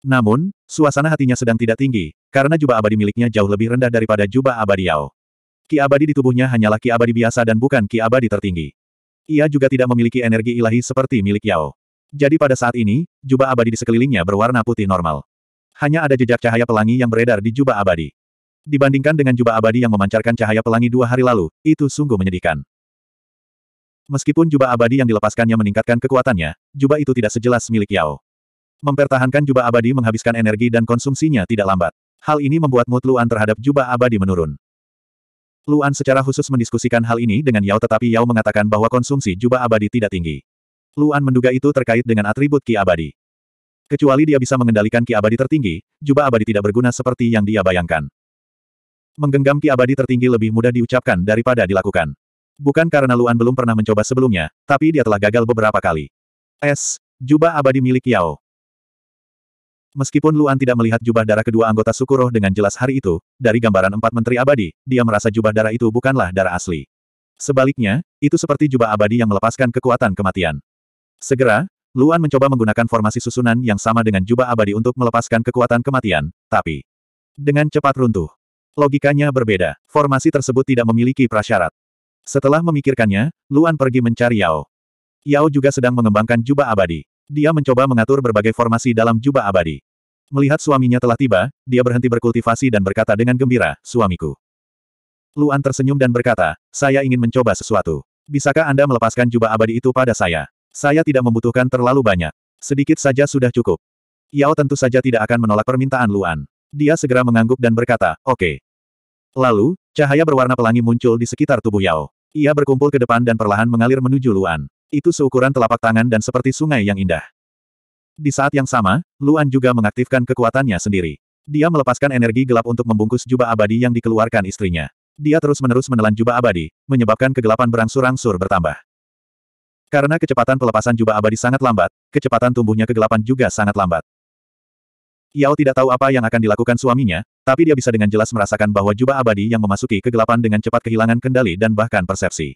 Namun, suasana hatinya sedang tidak tinggi, karena jubah abadi miliknya jauh lebih rendah daripada jubah abadi Yao. Ki abadi di tubuhnya hanyalah ki abadi biasa dan bukan ki abadi tertinggi. Ia juga tidak memiliki energi ilahi seperti milik Yao. Jadi pada saat ini, jubah abadi di sekelilingnya berwarna putih normal. Hanya ada jejak cahaya pelangi yang beredar di jubah abadi. Dibandingkan dengan jubah abadi yang memancarkan cahaya pelangi dua hari lalu, itu sungguh menyedihkan. Meskipun jubah abadi yang dilepaskannya meningkatkan kekuatannya, jubah itu tidak sejelas milik Yao. Mempertahankan jubah abadi menghabiskan energi dan konsumsinya tidak lambat. Hal ini membuat mood Luan terhadap jubah abadi menurun. Luan secara khusus mendiskusikan hal ini dengan Yao tetapi Yao mengatakan bahwa konsumsi jubah abadi tidak tinggi. Luan menduga itu terkait dengan atribut ki abadi. Kecuali dia bisa mengendalikan ki abadi tertinggi, jubah abadi tidak berguna seperti yang dia bayangkan. Menggenggam ki abadi tertinggi lebih mudah diucapkan daripada dilakukan. Bukan karena Luan belum pernah mencoba sebelumnya, tapi dia telah gagal beberapa kali. S. Jubah abadi milik Yao. Meskipun Luan tidak melihat jubah darah kedua anggota suku roh dengan jelas hari itu, dari gambaran empat menteri abadi, dia merasa jubah darah itu bukanlah darah asli. Sebaliknya, itu seperti jubah abadi yang melepaskan kekuatan kematian. Segera, Luan mencoba menggunakan formasi susunan yang sama dengan jubah abadi untuk melepaskan kekuatan kematian, tapi dengan cepat runtuh. Logikanya berbeda, formasi tersebut tidak memiliki prasyarat. Setelah memikirkannya, Luan pergi mencari Yao. Yao juga sedang mengembangkan jubah abadi. Dia mencoba mengatur berbagai formasi dalam jubah abadi. Melihat suaminya telah tiba, dia berhenti berkultivasi dan berkata dengan gembira, suamiku. Luan tersenyum dan berkata, saya ingin mencoba sesuatu. Bisakah Anda melepaskan jubah abadi itu pada saya? Saya tidak membutuhkan terlalu banyak. Sedikit saja sudah cukup. Yao tentu saja tidak akan menolak permintaan Luan. Dia segera mengangguk dan berkata, oke. Okay. Lalu, cahaya berwarna pelangi muncul di sekitar tubuh Yao. Ia berkumpul ke depan dan perlahan mengalir menuju Luan. Itu seukuran telapak tangan dan seperti sungai yang indah. Di saat yang sama, Luan juga mengaktifkan kekuatannya sendiri. Dia melepaskan energi gelap untuk membungkus jubah abadi yang dikeluarkan istrinya. Dia terus-menerus menelan jubah abadi, menyebabkan kegelapan berangsur-angsur bertambah. Karena kecepatan pelepasan jubah abadi sangat lambat, kecepatan tumbuhnya kegelapan juga sangat lambat. Yao tidak tahu apa yang akan dilakukan suaminya, tapi dia bisa dengan jelas merasakan bahwa jubah abadi yang memasuki kegelapan dengan cepat kehilangan kendali dan bahkan persepsi.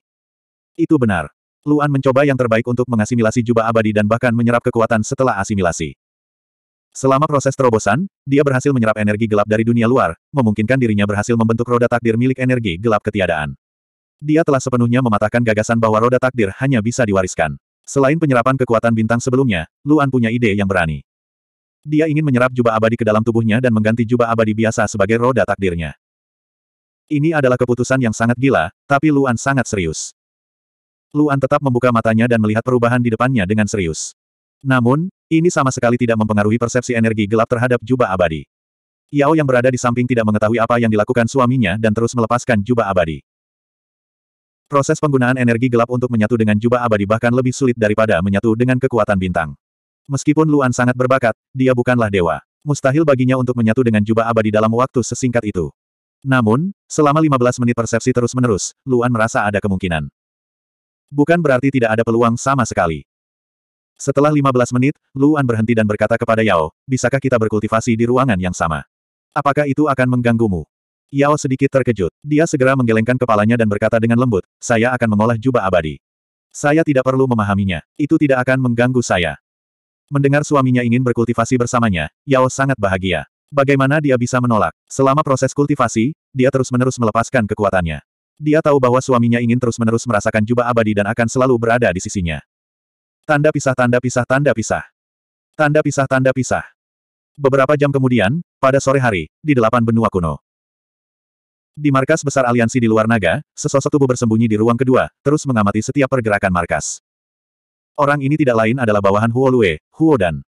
Itu benar. Luan mencoba yang terbaik untuk mengasimilasi jubah abadi dan bahkan menyerap kekuatan setelah asimilasi. Selama proses terobosan, dia berhasil menyerap energi gelap dari dunia luar, memungkinkan dirinya berhasil membentuk roda takdir milik energi gelap ketiadaan. Dia telah sepenuhnya mematahkan gagasan bahwa roda takdir hanya bisa diwariskan. Selain penyerapan kekuatan bintang sebelumnya, Luan punya ide yang berani. Dia ingin menyerap jubah abadi ke dalam tubuhnya dan mengganti jubah abadi biasa sebagai roda takdirnya. Ini adalah keputusan yang sangat gila, tapi Luan sangat serius. Luan tetap membuka matanya dan melihat perubahan di depannya dengan serius. Namun, ini sama sekali tidak mempengaruhi persepsi energi gelap terhadap jubah abadi. Yao yang berada di samping tidak mengetahui apa yang dilakukan suaminya dan terus melepaskan jubah abadi. Proses penggunaan energi gelap untuk menyatu dengan jubah abadi bahkan lebih sulit daripada menyatu dengan kekuatan bintang. Meskipun Luan sangat berbakat, dia bukanlah dewa. Mustahil baginya untuk menyatu dengan jubah abadi dalam waktu sesingkat itu. Namun, selama 15 menit persepsi terus-menerus, Luan merasa ada kemungkinan. Bukan berarti tidak ada peluang sama sekali. Setelah 15 menit, Luan berhenti dan berkata kepada Yao, bisakah kita berkultivasi di ruangan yang sama? Apakah itu akan mengganggumu? Yao sedikit terkejut. Dia segera menggelengkan kepalanya dan berkata dengan lembut, saya akan mengolah jubah abadi. Saya tidak perlu memahaminya. Itu tidak akan mengganggu saya. Mendengar suaminya ingin berkultivasi bersamanya, Yao sangat bahagia. Bagaimana dia bisa menolak? Selama proses kultivasi, dia terus-menerus melepaskan kekuatannya. Dia tahu bahwa suaminya ingin terus-menerus merasakan jubah abadi dan akan selalu berada di sisinya. Tanda pisah tanda pisah tanda pisah. Tanda pisah tanda pisah. Beberapa jam kemudian, pada sore hari, di delapan benua kuno. Di markas besar aliansi di luar naga, sesosok tubuh bersembunyi di ruang kedua, terus mengamati setiap pergerakan markas. Orang ini tidak lain adalah bawahan Huo Lue, Huo Dan.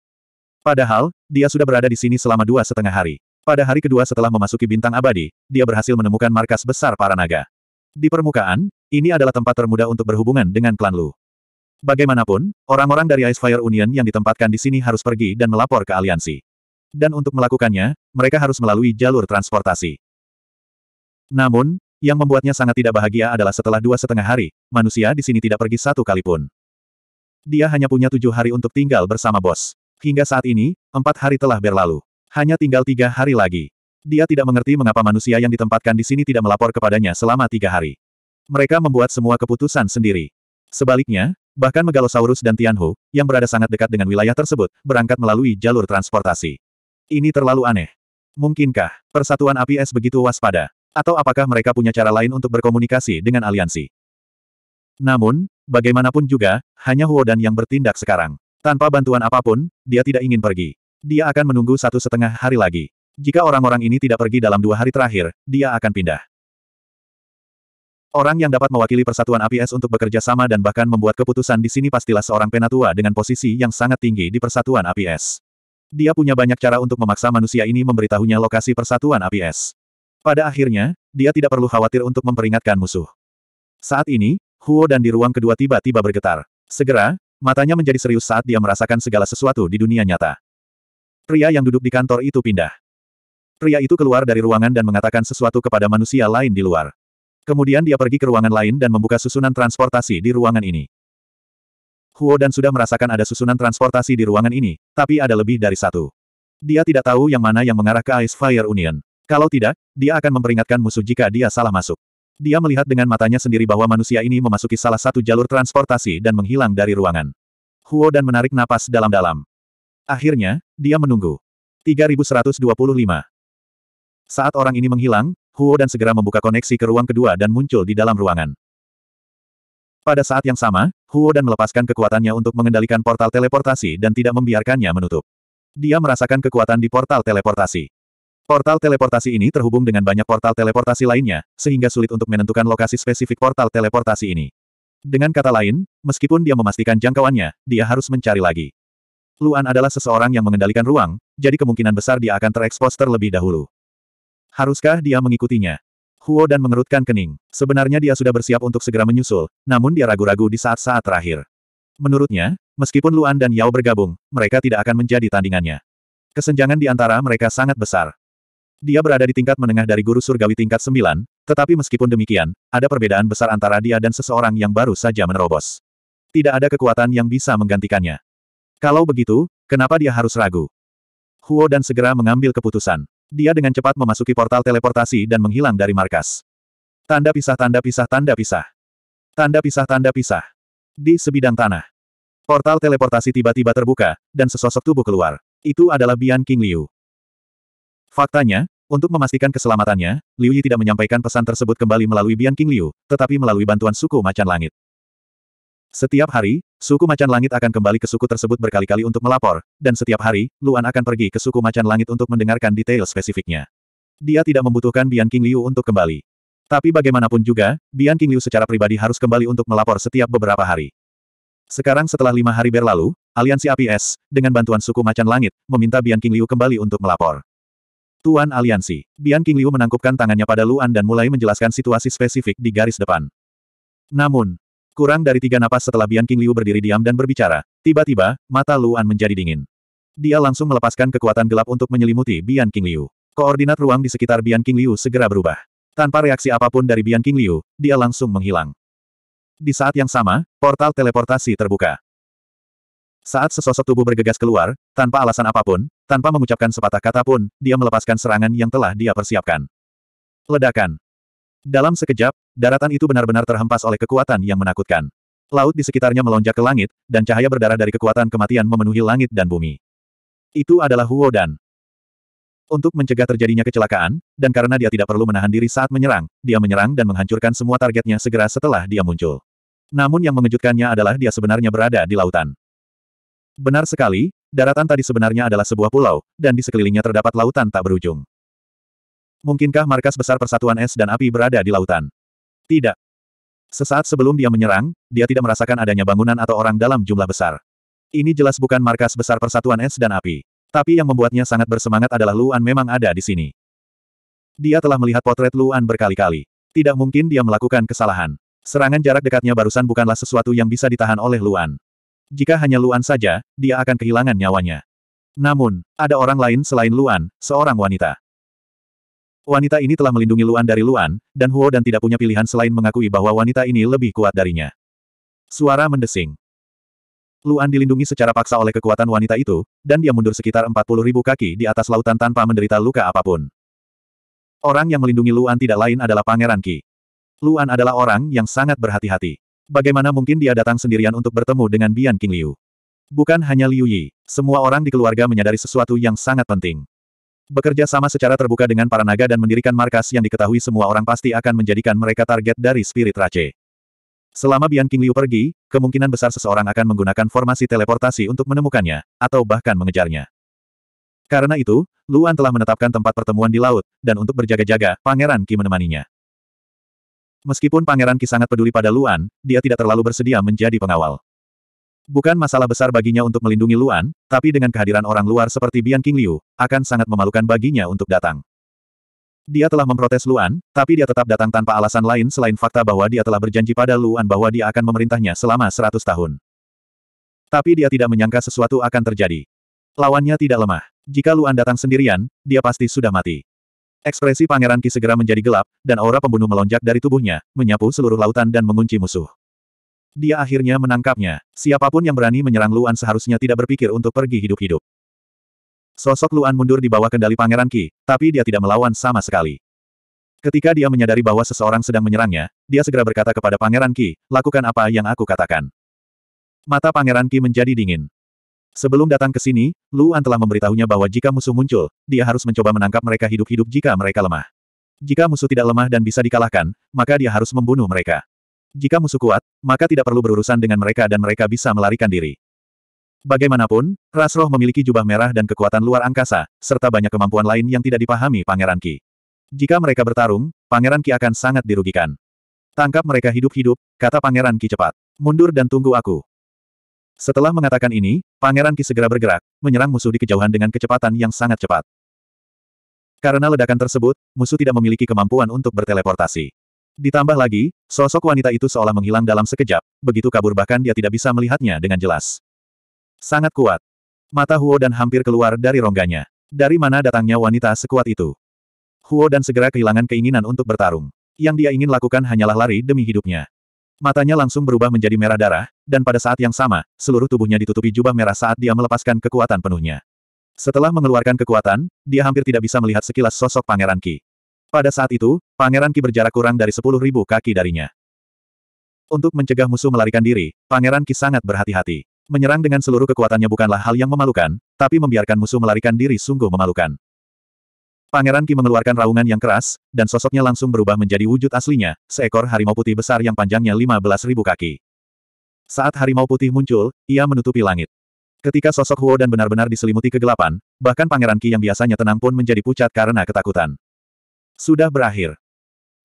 Padahal, dia sudah berada di sini selama dua setengah hari. Pada hari kedua setelah memasuki bintang abadi, dia berhasil menemukan markas besar para naga. Di permukaan, ini adalah tempat termudah untuk berhubungan dengan klan Lu. Bagaimanapun, orang-orang dari Ice Fire Union yang ditempatkan di sini harus pergi dan melapor ke aliansi. Dan untuk melakukannya, mereka harus melalui jalur transportasi. Namun, yang membuatnya sangat tidak bahagia adalah setelah dua setengah hari, manusia di sini tidak pergi satu kali pun. Dia hanya punya tujuh hari untuk tinggal bersama bos. Hingga saat ini, empat hari telah berlalu. Hanya tinggal tiga hari lagi. Dia tidak mengerti mengapa manusia yang ditempatkan di sini tidak melapor kepadanya selama tiga hari. Mereka membuat semua keputusan sendiri. Sebaliknya, bahkan Megalosaurus dan Tianhu, yang berada sangat dekat dengan wilayah tersebut, berangkat melalui jalur transportasi. Ini terlalu aneh. Mungkinkah persatuan api es begitu waspada? Atau apakah mereka punya cara lain untuk berkomunikasi dengan aliansi? Namun, bagaimanapun juga, hanya Huo Dan yang bertindak sekarang. Tanpa bantuan apapun, dia tidak ingin pergi. Dia akan menunggu satu setengah hari lagi. Jika orang-orang ini tidak pergi dalam dua hari terakhir, dia akan pindah. Orang yang dapat mewakili persatuan APS untuk bekerja sama dan bahkan membuat keputusan di sini pastilah seorang penatua dengan posisi yang sangat tinggi di persatuan APS. Dia punya banyak cara untuk memaksa manusia ini memberitahunya lokasi persatuan APS. Pada akhirnya, dia tidak perlu khawatir untuk memperingatkan musuh. Saat ini, Huo dan di ruang kedua tiba-tiba bergetar. Segera, matanya menjadi serius saat dia merasakan segala sesuatu di dunia nyata. Pria yang duduk di kantor itu pindah. Pria itu keluar dari ruangan dan mengatakan sesuatu kepada manusia lain di luar. Kemudian dia pergi ke ruangan lain dan membuka susunan transportasi di ruangan ini. Huo dan sudah merasakan ada susunan transportasi di ruangan ini, tapi ada lebih dari satu. Dia tidak tahu yang mana yang mengarah ke Ice Fire Union. Kalau tidak, dia akan memperingatkan musuh jika dia salah masuk. Dia melihat dengan matanya sendiri bahwa manusia ini memasuki salah satu jalur transportasi dan menghilang dari ruangan. Huo dan menarik napas dalam-dalam. Akhirnya, dia menunggu. 3125 saat orang ini menghilang, Huo dan segera membuka koneksi ke ruang kedua dan muncul di dalam ruangan. Pada saat yang sama, Huo dan melepaskan kekuatannya untuk mengendalikan portal teleportasi dan tidak membiarkannya menutup. Dia merasakan kekuatan di portal teleportasi. Portal teleportasi ini terhubung dengan banyak portal teleportasi lainnya, sehingga sulit untuk menentukan lokasi spesifik portal teleportasi ini. Dengan kata lain, meskipun dia memastikan jangkauannya, dia harus mencari lagi. Luan adalah seseorang yang mengendalikan ruang, jadi kemungkinan besar dia akan terekspos terlebih dahulu. Haruskah dia mengikutinya? Huo dan mengerutkan kening. Sebenarnya dia sudah bersiap untuk segera menyusul, namun dia ragu-ragu di saat-saat terakhir. Menurutnya, meskipun Luan dan Yao bergabung, mereka tidak akan menjadi tandingannya. Kesenjangan di antara mereka sangat besar. Dia berada di tingkat menengah dari guru surgawi tingkat 9, tetapi meskipun demikian, ada perbedaan besar antara dia dan seseorang yang baru saja menerobos. Tidak ada kekuatan yang bisa menggantikannya. Kalau begitu, kenapa dia harus ragu? Huo dan segera mengambil keputusan. Dia dengan cepat memasuki portal teleportasi dan menghilang dari markas. Tanda pisah tanda pisah tanda pisah. Tanda pisah tanda pisah. Di sebidang tanah. Portal teleportasi tiba-tiba terbuka, dan sesosok tubuh keluar. Itu adalah Bian King Liu. Faktanya, untuk memastikan keselamatannya, Liu Yi tidak menyampaikan pesan tersebut kembali melalui Bian King Liu, tetapi melalui bantuan suku Macan Langit. Setiap hari, suku macan langit akan kembali ke suku tersebut berkali-kali untuk melapor, dan setiap hari, Luan akan pergi ke suku macan langit untuk mendengarkan detail spesifiknya. Dia tidak membutuhkan Bian King Liu untuk kembali. Tapi bagaimanapun juga, Bian King Liu secara pribadi harus kembali untuk melapor setiap beberapa hari. Sekarang setelah lima hari berlalu, aliansi APS, dengan bantuan suku macan langit, meminta Bian King Liu kembali untuk melapor. Tuan Aliansi, Bian King Liu menangkupkan tangannya pada Luan dan mulai menjelaskan situasi spesifik di garis depan. Namun, Kurang dari tiga napas setelah Bian King Liu berdiri diam dan berbicara, tiba-tiba, mata Luan menjadi dingin. Dia langsung melepaskan kekuatan gelap untuk menyelimuti Bian King Liu. Koordinat ruang di sekitar Bian King Liu segera berubah. Tanpa reaksi apapun dari Bian King Liu, dia langsung menghilang. Di saat yang sama, portal teleportasi terbuka. Saat sesosok tubuh bergegas keluar, tanpa alasan apapun, tanpa mengucapkan sepatah kata pun, dia melepaskan serangan yang telah dia persiapkan. Ledakan. Dalam sekejap, daratan itu benar-benar terhempas oleh kekuatan yang menakutkan. Laut di sekitarnya melonjak ke langit, dan cahaya berdarah dari kekuatan kematian memenuhi langit dan bumi. Itu adalah Huo Dan. Untuk mencegah terjadinya kecelakaan, dan karena dia tidak perlu menahan diri saat menyerang, dia menyerang dan menghancurkan semua targetnya segera setelah dia muncul. Namun yang mengejutkannya adalah dia sebenarnya berada di lautan. Benar sekali, daratan tadi sebenarnya adalah sebuah pulau, dan di sekelilingnya terdapat lautan tak berujung. Mungkinkah markas besar persatuan es dan api berada di lautan? Tidak. Sesaat sebelum dia menyerang, dia tidak merasakan adanya bangunan atau orang dalam jumlah besar. Ini jelas bukan markas besar persatuan es dan api. Tapi yang membuatnya sangat bersemangat adalah Luan memang ada di sini. Dia telah melihat potret Luan berkali-kali. Tidak mungkin dia melakukan kesalahan. Serangan jarak dekatnya barusan bukanlah sesuatu yang bisa ditahan oleh Luan. Jika hanya Luan saja, dia akan kehilangan nyawanya. Namun, ada orang lain selain Luan, seorang wanita. Wanita ini telah melindungi Luan dari Luan, dan Huo dan tidak punya pilihan selain mengakui bahwa wanita ini lebih kuat darinya. Suara mendesing. Luan dilindungi secara paksa oleh kekuatan wanita itu, dan dia mundur sekitar 40 ribu kaki di atas lautan tanpa menderita luka apapun. Orang yang melindungi Luan tidak lain adalah Pangeran Qi. Luan adalah orang yang sangat berhati-hati. Bagaimana mungkin dia datang sendirian untuk bertemu dengan Bian King Liu? Bukan hanya Liu Yi, semua orang di keluarga menyadari sesuatu yang sangat penting. Bekerja sama secara terbuka dengan para naga dan mendirikan markas yang diketahui semua orang pasti akan menjadikan mereka target dari spirit rache. Selama Bian King Liu pergi, kemungkinan besar seseorang akan menggunakan formasi teleportasi untuk menemukannya, atau bahkan mengejarnya. Karena itu, Luan telah menetapkan tempat pertemuan di laut, dan untuk berjaga-jaga, Pangeran Qi menemaninya. Meskipun Pangeran Qi sangat peduli pada Luan, dia tidak terlalu bersedia menjadi pengawal. Bukan masalah besar baginya untuk melindungi Luan, tapi dengan kehadiran orang luar seperti Bian King Liu, akan sangat memalukan baginya untuk datang. Dia telah memprotes Luan, tapi dia tetap datang tanpa alasan lain selain fakta bahwa dia telah berjanji pada Luan bahwa dia akan memerintahnya selama 100 tahun. Tapi dia tidak menyangka sesuatu akan terjadi. Lawannya tidak lemah. Jika Luan datang sendirian, dia pasti sudah mati. Ekspresi Pangeran Ki segera menjadi gelap, dan aura pembunuh melonjak dari tubuhnya, menyapu seluruh lautan dan mengunci musuh. Dia akhirnya menangkapnya. Siapapun yang berani menyerang Luan seharusnya tidak berpikir untuk pergi hidup-hidup. Sosok Luan mundur di bawah kendali Pangeran Ki, tapi dia tidak melawan sama sekali. Ketika dia menyadari bahwa seseorang sedang menyerangnya, dia segera berkata kepada Pangeran Ki, lakukan apa yang aku katakan. Mata Pangeran Ki menjadi dingin. Sebelum datang ke sini, Luan telah memberitahunya bahwa jika musuh muncul, dia harus mencoba menangkap mereka hidup-hidup jika mereka lemah. Jika musuh tidak lemah dan bisa dikalahkan, maka dia harus membunuh mereka. Jika musuh kuat, maka tidak perlu berurusan dengan mereka dan mereka bisa melarikan diri. Bagaimanapun, Rasroh memiliki jubah merah dan kekuatan luar angkasa, serta banyak kemampuan lain yang tidak dipahami Pangeran Ki. Jika mereka bertarung, Pangeran Ki akan sangat dirugikan. Tangkap mereka hidup-hidup, kata Pangeran Ki cepat. Mundur dan tunggu aku. Setelah mengatakan ini, Pangeran Ki segera bergerak, menyerang musuh di kejauhan dengan kecepatan yang sangat cepat. Karena ledakan tersebut, musuh tidak memiliki kemampuan untuk berteleportasi. Ditambah lagi, sosok wanita itu seolah menghilang dalam sekejap, begitu kabur bahkan dia tidak bisa melihatnya dengan jelas. Sangat kuat. Mata Huo dan hampir keluar dari rongganya. Dari mana datangnya wanita sekuat itu? Huo dan segera kehilangan keinginan untuk bertarung. Yang dia ingin lakukan hanyalah lari demi hidupnya. Matanya langsung berubah menjadi merah darah, dan pada saat yang sama, seluruh tubuhnya ditutupi jubah merah saat dia melepaskan kekuatan penuhnya. Setelah mengeluarkan kekuatan, dia hampir tidak bisa melihat sekilas sosok Pangeran Ki. Pada saat itu, Pangeran Ki berjarak kurang dari sepuluh ribu kaki darinya. Untuk mencegah musuh melarikan diri, Pangeran Ki sangat berhati-hati. Menyerang dengan seluruh kekuatannya bukanlah hal yang memalukan, tapi membiarkan musuh melarikan diri sungguh memalukan. Pangeran Ki mengeluarkan raungan yang keras, dan sosoknya langsung berubah menjadi wujud aslinya, seekor harimau putih besar yang panjangnya lima belas ribu kaki. Saat harimau putih muncul, ia menutupi langit. Ketika sosok Huo dan benar-benar diselimuti kegelapan, bahkan Pangeran Ki yang biasanya tenang pun menjadi pucat karena ketakutan. Sudah berakhir.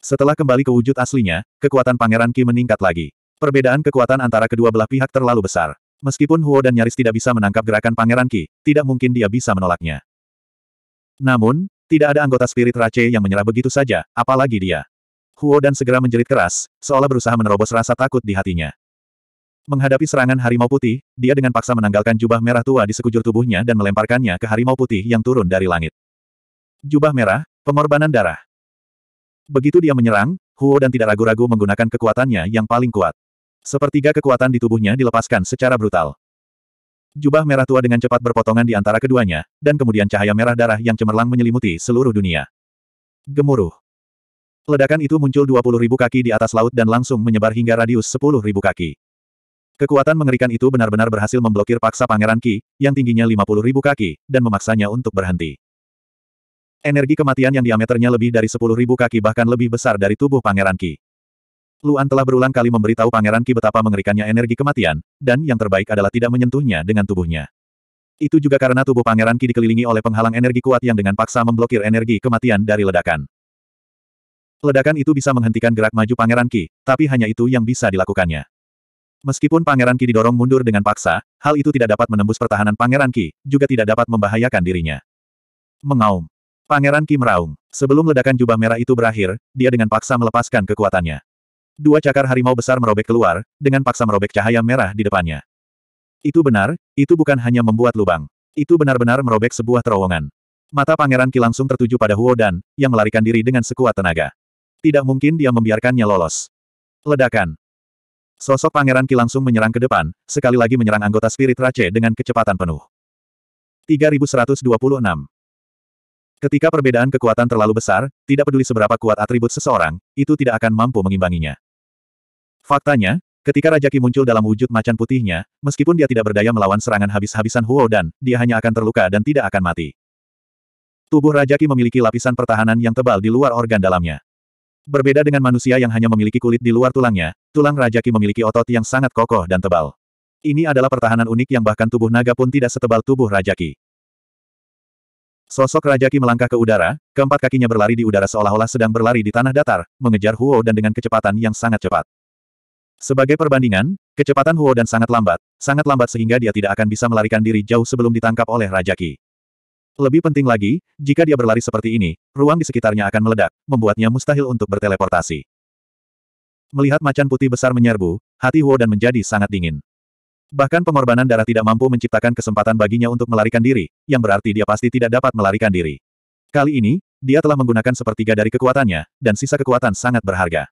Setelah kembali ke wujud aslinya, kekuatan Pangeran Ki meningkat lagi. Perbedaan kekuatan antara kedua belah pihak terlalu besar. Meskipun Huo dan nyaris tidak bisa menangkap gerakan Pangeran Ki, tidak mungkin dia bisa menolaknya. Namun, tidak ada anggota spirit Rache yang menyerah begitu saja, apalagi dia. Huo dan segera menjerit keras, seolah berusaha menerobos rasa takut di hatinya. Menghadapi serangan harimau putih, dia dengan paksa menanggalkan jubah merah tua di sekujur tubuhnya dan melemparkannya ke harimau putih yang turun dari langit. Jubah merah, pengorbanan darah. Begitu dia menyerang, Huo dan tidak ragu-ragu menggunakan kekuatannya yang paling kuat. Sepertiga kekuatan di tubuhnya dilepaskan secara brutal. Jubah merah tua dengan cepat berpotongan di antara keduanya, dan kemudian cahaya merah darah yang cemerlang menyelimuti seluruh dunia. Gemuruh. Ledakan itu muncul ribu kaki di atas laut dan langsung menyebar hingga radius ribu kaki. Kekuatan mengerikan itu benar-benar berhasil memblokir paksa Pangeran Ki, yang tingginya ribu kaki, dan memaksanya untuk berhenti. Energi kematian yang diameternya lebih dari sepuluh ribu kaki bahkan lebih besar dari tubuh Pangeran Ki. Luan telah berulang kali memberitahu Pangeran Ki betapa mengerikannya energi kematian, dan yang terbaik adalah tidak menyentuhnya dengan tubuhnya. Itu juga karena tubuh Pangeran Ki dikelilingi oleh penghalang energi kuat yang dengan paksa memblokir energi kematian dari ledakan. Ledakan itu bisa menghentikan gerak maju Pangeran Ki, tapi hanya itu yang bisa dilakukannya. Meskipun Pangeran Ki didorong mundur dengan paksa, hal itu tidak dapat menembus pertahanan Pangeran Ki, juga tidak dapat membahayakan dirinya. Mengaum. Pangeran Kim Raung. Sebelum ledakan jubah merah itu berakhir, dia dengan paksa melepaskan kekuatannya. Dua cakar harimau besar merobek keluar, dengan paksa merobek cahaya merah di depannya. Itu benar, itu bukan hanya membuat lubang. Itu benar-benar merobek sebuah terowongan. Mata Pangeran Ki langsung tertuju pada Huo Dan, yang melarikan diri dengan sekuat tenaga. Tidak mungkin dia membiarkannya lolos. Ledakan. Sosok Pangeran Ki langsung menyerang ke depan, sekali lagi menyerang anggota Spirit Race dengan kecepatan penuh. 3126 Ketika perbedaan kekuatan terlalu besar, tidak peduli seberapa kuat atribut seseorang, itu tidak akan mampu mengimbanginya. Faktanya, ketika Rajaki muncul dalam wujud macan putihnya, meskipun dia tidak berdaya melawan serangan habis-habisan Huo dan, dia hanya akan terluka dan tidak akan mati. Tubuh Rajaki memiliki lapisan pertahanan yang tebal di luar organ dalamnya. Berbeda dengan manusia yang hanya memiliki kulit di luar tulangnya, tulang Rajaki memiliki otot yang sangat kokoh dan tebal. Ini adalah pertahanan unik yang bahkan tubuh naga pun tidak setebal tubuh Rajaki. Sosok Rajaki melangkah ke udara, keempat kakinya berlari di udara seolah-olah sedang berlari di tanah datar, mengejar Huo dan dengan kecepatan yang sangat cepat. Sebagai perbandingan, kecepatan Huo dan sangat lambat, sangat lambat sehingga dia tidak akan bisa melarikan diri jauh sebelum ditangkap oleh Rajaki. Lebih penting lagi, jika dia berlari seperti ini, ruang di sekitarnya akan meledak, membuatnya mustahil untuk berteleportasi. Melihat macan putih besar menyerbu, hati Huo dan menjadi sangat dingin. Bahkan pengorbanan darah tidak mampu menciptakan kesempatan baginya untuk melarikan diri, yang berarti dia pasti tidak dapat melarikan diri. Kali ini, dia telah menggunakan sepertiga dari kekuatannya, dan sisa kekuatan sangat berharga.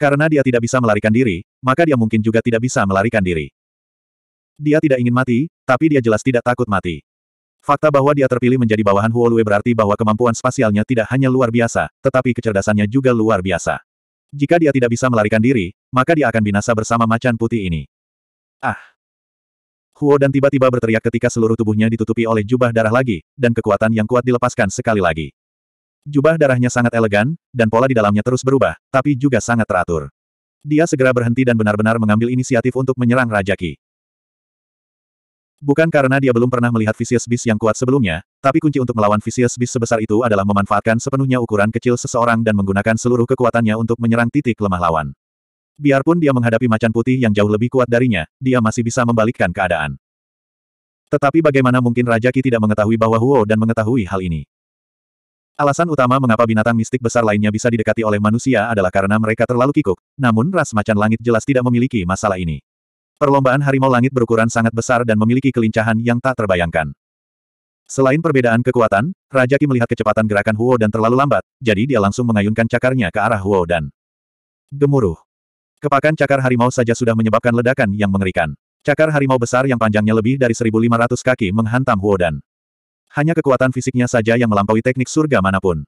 Karena dia tidak bisa melarikan diri, maka dia mungkin juga tidak bisa melarikan diri. Dia tidak ingin mati, tapi dia jelas tidak takut mati. Fakta bahwa dia terpilih menjadi bawahan Huolue berarti bahwa kemampuan spasialnya tidak hanya luar biasa, tetapi kecerdasannya juga luar biasa. Jika dia tidak bisa melarikan diri, maka dia akan binasa bersama macan putih ini. Ah! Huo dan tiba-tiba berteriak ketika seluruh tubuhnya ditutupi oleh jubah darah lagi, dan kekuatan yang kuat dilepaskan sekali lagi. Jubah darahnya sangat elegan, dan pola di dalamnya terus berubah, tapi juga sangat teratur. Dia segera berhenti dan benar-benar mengambil inisiatif untuk menyerang Raja Ki. Bukan karena dia belum pernah melihat Vicious Beast yang kuat sebelumnya, tapi kunci untuk melawan Vicious Beast sebesar itu adalah memanfaatkan sepenuhnya ukuran kecil seseorang dan menggunakan seluruh kekuatannya untuk menyerang titik lemah lawan. Biarpun dia menghadapi macan putih yang jauh lebih kuat darinya, dia masih bisa membalikkan keadaan. Tetapi bagaimana mungkin Raja Ki tidak mengetahui bahwa Huo dan mengetahui hal ini? Alasan utama mengapa binatang mistik besar lainnya bisa didekati oleh manusia adalah karena mereka terlalu kikuk, namun ras macan langit jelas tidak memiliki masalah ini. Perlombaan harimau langit berukuran sangat besar dan memiliki kelincahan yang tak terbayangkan. Selain perbedaan kekuatan, Raja Ki melihat kecepatan gerakan Huo dan terlalu lambat, jadi dia langsung mengayunkan cakarnya ke arah Huo dan gemuruh. Kepakan cakar harimau saja sudah menyebabkan ledakan yang mengerikan. Cakar harimau besar yang panjangnya lebih dari 1.500 kaki menghantam Huo Dan. Hanya kekuatan fisiknya saja yang melampaui teknik surga manapun.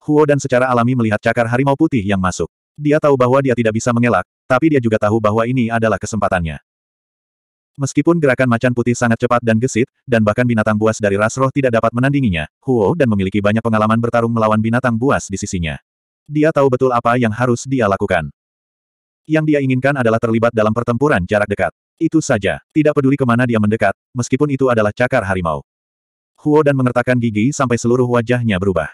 Huo Dan secara alami melihat cakar harimau putih yang masuk. Dia tahu bahwa dia tidak bisa mengelak, tapi dia juga tahu bahwa ini adalah kesempatannya. Meskipun gerakan macan putih sangat cepat dan gesit, dan bahkan binatang buas dari ras roh tidak dapat menandinginya, Huo dan memiliki banyak pengalaman bertarung melawan binatang buas di sisinya. Dia tahu betul apa yang harus dia lakukan. Yang dia inginkan adalah terlibat dalam pertempuran jarak dekat. Itu saja, tidak peduli kemana dia mendekat, meskipun itu adalah cakar harimau. Huo dan mengertakkan gigi sampai seluruh wajahnya berubah.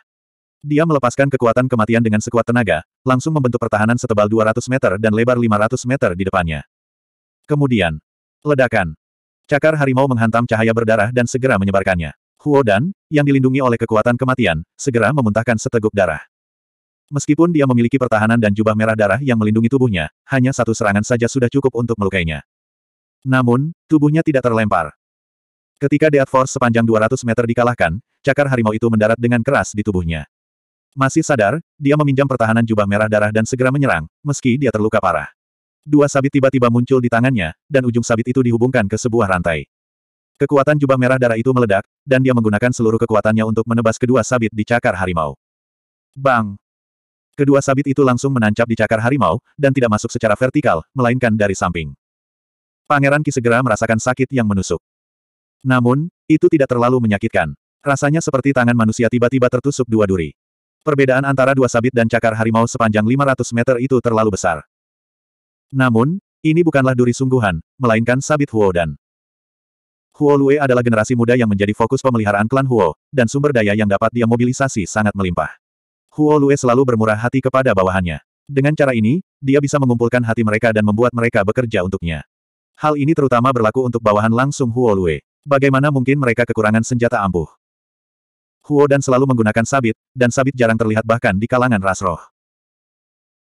Dia melepaskan kekuatan kematian dengan sekuat tenaga, langsung membentuk pertahanan setebal 200 meter dan lebar 500 meter di depannya. Kemudian, ledakan. Cakar harimau menghantam cahaya berdarah dan segera menyebarkannya. Huo dan, yang dilindungi oleh kekuatan kematian, segera memuntahkan seteguk darah. Meskipun dia memiliki pertahanan dan jubah merah darah yang melindungi tubuhnya, hanya satu serangan saja sudah cukup untuk melukainya. Namun, tubuhnya tidak terlempar. Ketika Death Force sepanjang 200 meter dikalahkan, cakar harimau itu mendarat dengan keras di tubuhnya. Masih sadar, dia meminjam pertahanan jubah merah darah dan segera menyerang, meski dia terluka parah. Dua sabit tiba-tiba muncul di tangannya, dan ujung sabit itu dihubungkan ke sebuah rantai. Kekuatan jubah merah darah itu meledak, dan dia menggunakan seluruh kekuatannya untuk menebas kedua sabit di cakar harimau. Bang! Kedua sabit itu langsung menancap di cakar harimau, dan tidak masuk secara vertikal, melainkan dari samping. Pangeran Ki segera merasakan sakit yang menusuk. Namun, itu tidak terlalu menyakitkan. Rasanya seperti tangan manusia tiba-tiba tertusuk dua duri. Perbedaan antara dua sabit dan cakar harimau sepanjang 500 meter itu terlalu besar. Namun, ini bukanlah duri sungguhan, melainkan sabit Huo dan. Huo Lue adalah generasi muda yang menjadi fokus pemeliharaan klan Huo, dan sumber daya yang dapat dia mobilisasi sangat melimpah. Huo Lue selalu bermurah hati kepada bawahannya. Dengan cara ini, dia bisa mengumpulkan hati mereka dan membuat mereka bekerja untuknya. Hal ini terutama berlaku untuk bawahan langsung Huo Lue. Bagaimana mungkin mereka kekurangan senjata ampuh? Huo dan selalu menggunakan sabit, dan sabit jarang terlihat bahkan di kalangan ras roh.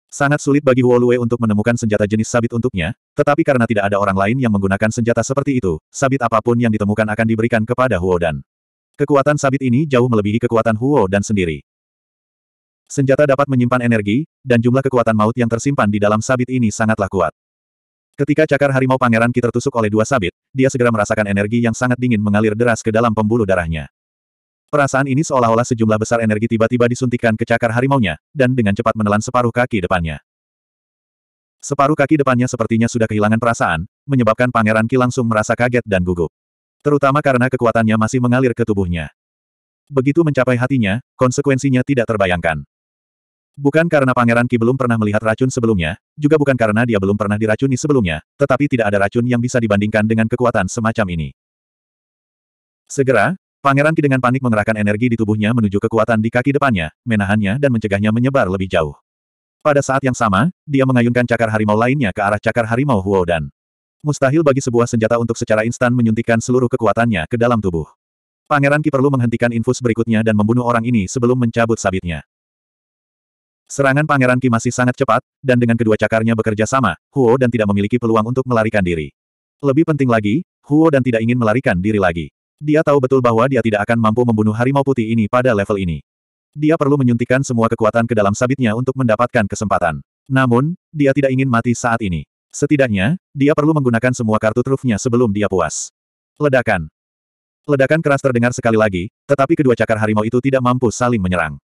Sangat sulit bagi Huo Lue untuk menemukan senjata jenis sabit untuknya, tetapi karena tidak ada orang lain yang menggunakan senjata seperti itu, sabit apapun yang ditemukan akan diberikan kepada Huo Dan. Kekuatan sabit ini jauh melebihi kekuatan Huo Dan sendiri. Senjata dapat menyimpan energi, dan jumlah kekuatan maut yang tersimpan di dalam sabit ini sangatlah kuat. Ketika cakar harimau pangeran Ki tertusuk oleh dua sabit, dia segera merasakan energi yang sangat dingin mengalir deras ke dalam pembuluh darahnya. Perasaan ini seolah-olah sejumlah besar energi tiba-tiba disuntikan ke cakar harimaunya, dan dengan cepat menelan separuh kaki depannya. Separuh kaki depannya sepertinya sudah kehilangan perasaan, menyebabkan Pangeran Ki langsung merasa kaget dan gugup. Terutama karena kekuatannya masih mengalir ke tubuhnya. Begitu mencapai hatinya, konsekuensinya tidak terbayangkan. Bukan karena Pangeran Ki belum pernah melihat racun sebelumnya, juga bukan karena dia belum pernah diracuni sebelumnya, tetapi tidak ada racun yang bisa dibandingkan dengan kekuatan semacam ini. Segera, Pangeran Ki dengan panik mengerahkan energi di tubuhnya menuju kekuatan di kaki depannya, menahannya dan mencegahnya menyebar lebih jauh. Pada saat yang sama, dia mengayunkan cakar harimau lainnya ke arah cakar harimau Huo dan Mustahil bagi sebuah senjata untuk secara instan menyuntikkan seluruh kekuatannya ke dalam tubuh. Pangeran Ki perlu menghentikan infus berikutnya dan membunuh orang ini sebelum mencabut sabitnya. Serangan Pangeran Qi masih sangat cepat, dan dengan kedua cakarnya bekerja sama, Huo dan tidak memiliki peluang untuk melarikan diri. Lebih penting lagi, Huo dan tidak ingin melarikan diri lagi. Dia tahu betul bahwa dia tidak akan mampu membunuh harimau putih ini pada level ini. Dia perlu menyuntikkan semua kekuatan ke dalam sabitnya untuk mendapatkan kesempatan. Namun, dia tidak ingin mati saat ini. Setidaknya, dia perlu menggunakan semua kartu trufnya sebelum dia puas. Ledakan. Ledakan keras terdengar sekali lagi, tetapi kedua cakar harimau itu tidak mampu saling menyerang.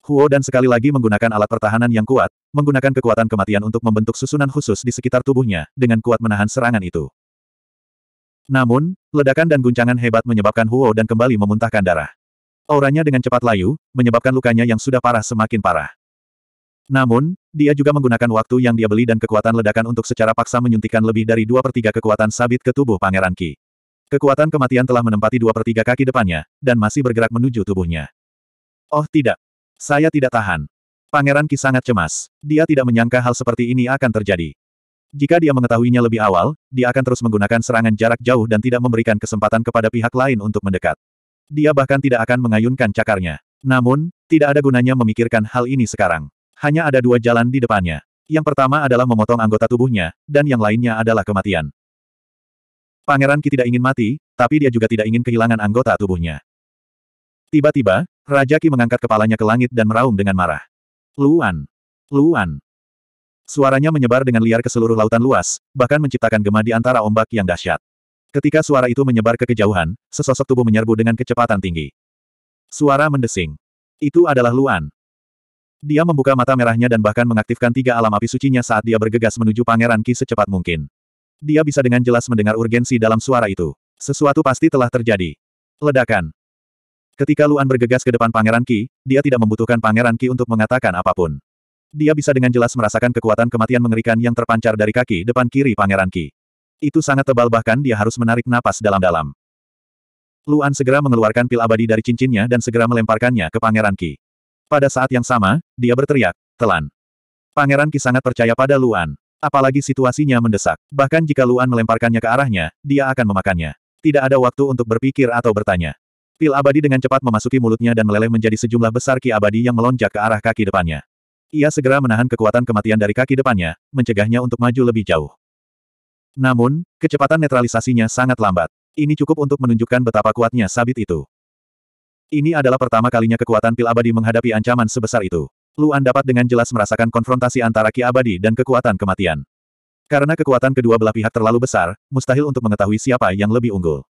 Huo dan sekali lagi menggunakan alat pertahanan yang kuat, menggunakan kekuatan kematian untuk membentuk susunan khusus di sekitar tubuhnya, dengan kuat menahan serangan itu. Namun, ledakan dan guncangan hebat menyebabkan Huo dan kembali memuntahkan darah. Auranya dengan cepat layu, menyebabkan lukanya yang sudah parah semakin parah. Namun, dia juga menggunakan waktu yang dia beli dan kekuatan ledakan untuk secara paksa menyuntikkan lebih dari dua per tiga kekuatan sabit ke tubuh Pangeran Qi. Kekuatan kematian telah menempati dua per tiga kaki depannya, dan masih bergerak menuju tubuhnya. Oh tidak, saya tidak tahan. Pangeran Ki sangat cemas. Dia tidak menyangka hal seperti ini akan terjadi. Jika dia mengetahuinya lebih awal, dia akan terus menggunakan serangan jarak jauh dan tidak memberikan kesempatan kepada pihak lain untuk mendekat. Dia bahkan tidak akan mengayunkan cakarnya. Namun, tidak ada gunanya memikirkan hal ini sekarang. Hanya ada dua jalan di depannya. Yang pertama adalah memotong anggota tubuhnya, dan yang lainnya adalah kematian. Pangeran Ki tidak ingin mati, tapi dia juga tidak ingin kehilangan anggota tubuhnya. Tiba-tiba, Raja Ki mengangkat kepalanya ke langit dan meraung dengan marah. Luan! Luan! Suaranya menyebar dengan liar ke seluruh lautan luas, bahkan menciptakan gema di antara ombak yang dahsyat. Ketika suara itu menyebar ke kejauhan, sesosok tubuh menyerbu dengan kecepatan tinggi. Suara mendesing. Itu adalah Luan. Dia membuka mata merahnya dan bahkan mengaktifkan tiga alam api sucinya saat dia bergegas menuju Pangeran Ki secepat mungkin. Dia bisa dengan jelas mendengar urgensi dalam suara itu. Sesuatu pasti telah terjadi. Ledakan. Ketika Luan bergegas ke depan Pangeran Qi, dia tidak membutuhkan Pangeran Qi untuk mengatakan apapun. Dia bisa dengan jelas merasakan kekuatan kematian mengerikan yang terpancar dari kaki depan kiri Pangeran Qi. Itu sangat tebal bahkan dia harus menarik napas dalam-dalam. Luan segera mengeluarkan pil abadi dari cincinnya dan segera melemparkannya ke Pangeran Qi. Pada saat yang sama, dia berteriak, telan. Pangeran Qi sangat percaya pada Luan. Apalagi situasinya mendesak. Bahkan jika Luan melemparkannya ke arahnya, dia akan memakannya. Tidak ada waktu untuk berpikir atau bertanya. Pil abadi dengan cepat memasuki mulutnya dan meleleh menjadi sejumlah besar ki abadi yang melonjak ke arah kaki depannya. Ia segera menahan kekuatan kematian dari kaki depannya, mencegahnya untuk maju lebih jauh. Namun, kecepatan netralisasinya sangat lambat. Ini cukup untuk menunjukkan betapa kuatnya sabit itu. Ini adalah pertama kalinya kekuatan pil abadi menghadapi ancaman sebesar itu. Luan dapat dengan jelas merasakan konfrontasi antara ki abadi dan kekuatan kematian. Karena kekuatan kedua belah pihak terlalu besar, mustahil untuk mengetahui siapa yang lebih unggul.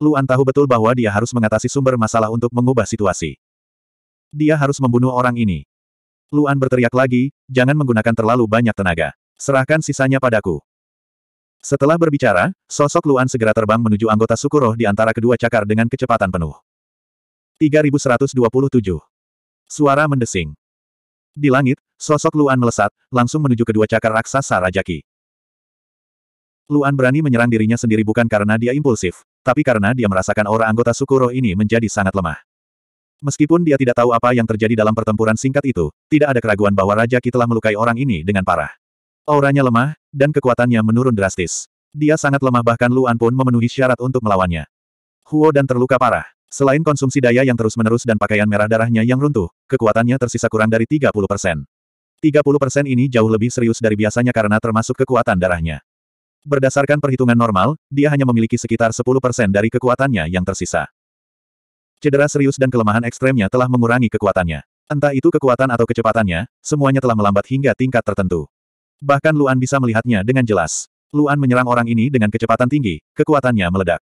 Luan tahu betul bahwa dia harus mengatasi sumber masalah untuk mengubah situasi. Dia harus membunuh orang ini. Luan berteriak lagi, jangan menggunakan terlalu banyak tenaga. Serahkan sisanya padaku. Setelah berbicara, sosok Luan segera terbang menuju anggota suku roh di antara kedua cakar dengan kecepatan penuh. 3127. Suara mendesing. Di langit, sosok Luan melesat, langsung menuju kedua cakar raksasa Rajaki. Luan berani menyerang dirinya sendiri bukan karena dia impulsif, tapi karena dia merasakan aura anggota suku roh ini menjadi sangat lemah. Meskipun dia tidak tahu apa yang terjadi dalam pertempuran singkat itu, tidak ada keraguan bahwa Raja Ki telah melukai orang ini dengan parah. Auranya lemah, dan kekuatannya menurun drastis. Dia sangat lemah bahkan Luan pun memenuhi syarat untuk melawannya. Huo dan terluka parah. Selain konsumsi daya yang terus-menerus dan pakaian merah darahnya yang runtuh, kekuatannya tersisa kurang dari 30 persen. 30 persen ini jauh lebih serius dari biasanya karena termasuk kekuatan darahnya. Berdasarkan perhitungan normal, dia hanya memiliki sekitar 10% dari kekuatannya yang tersisa. Cedera serius dan kelemahan ekstremnya telah mengurangi kekuatannya. Entah itu kekuatan atau kecepatannya, semuanya telah melambat hingga tingkat tertentu. Bahkan Luan bisa melihatnya dengan jelas. Luan menyerang orang ini dengan kecepatan tinggi, kekuatannya meledak.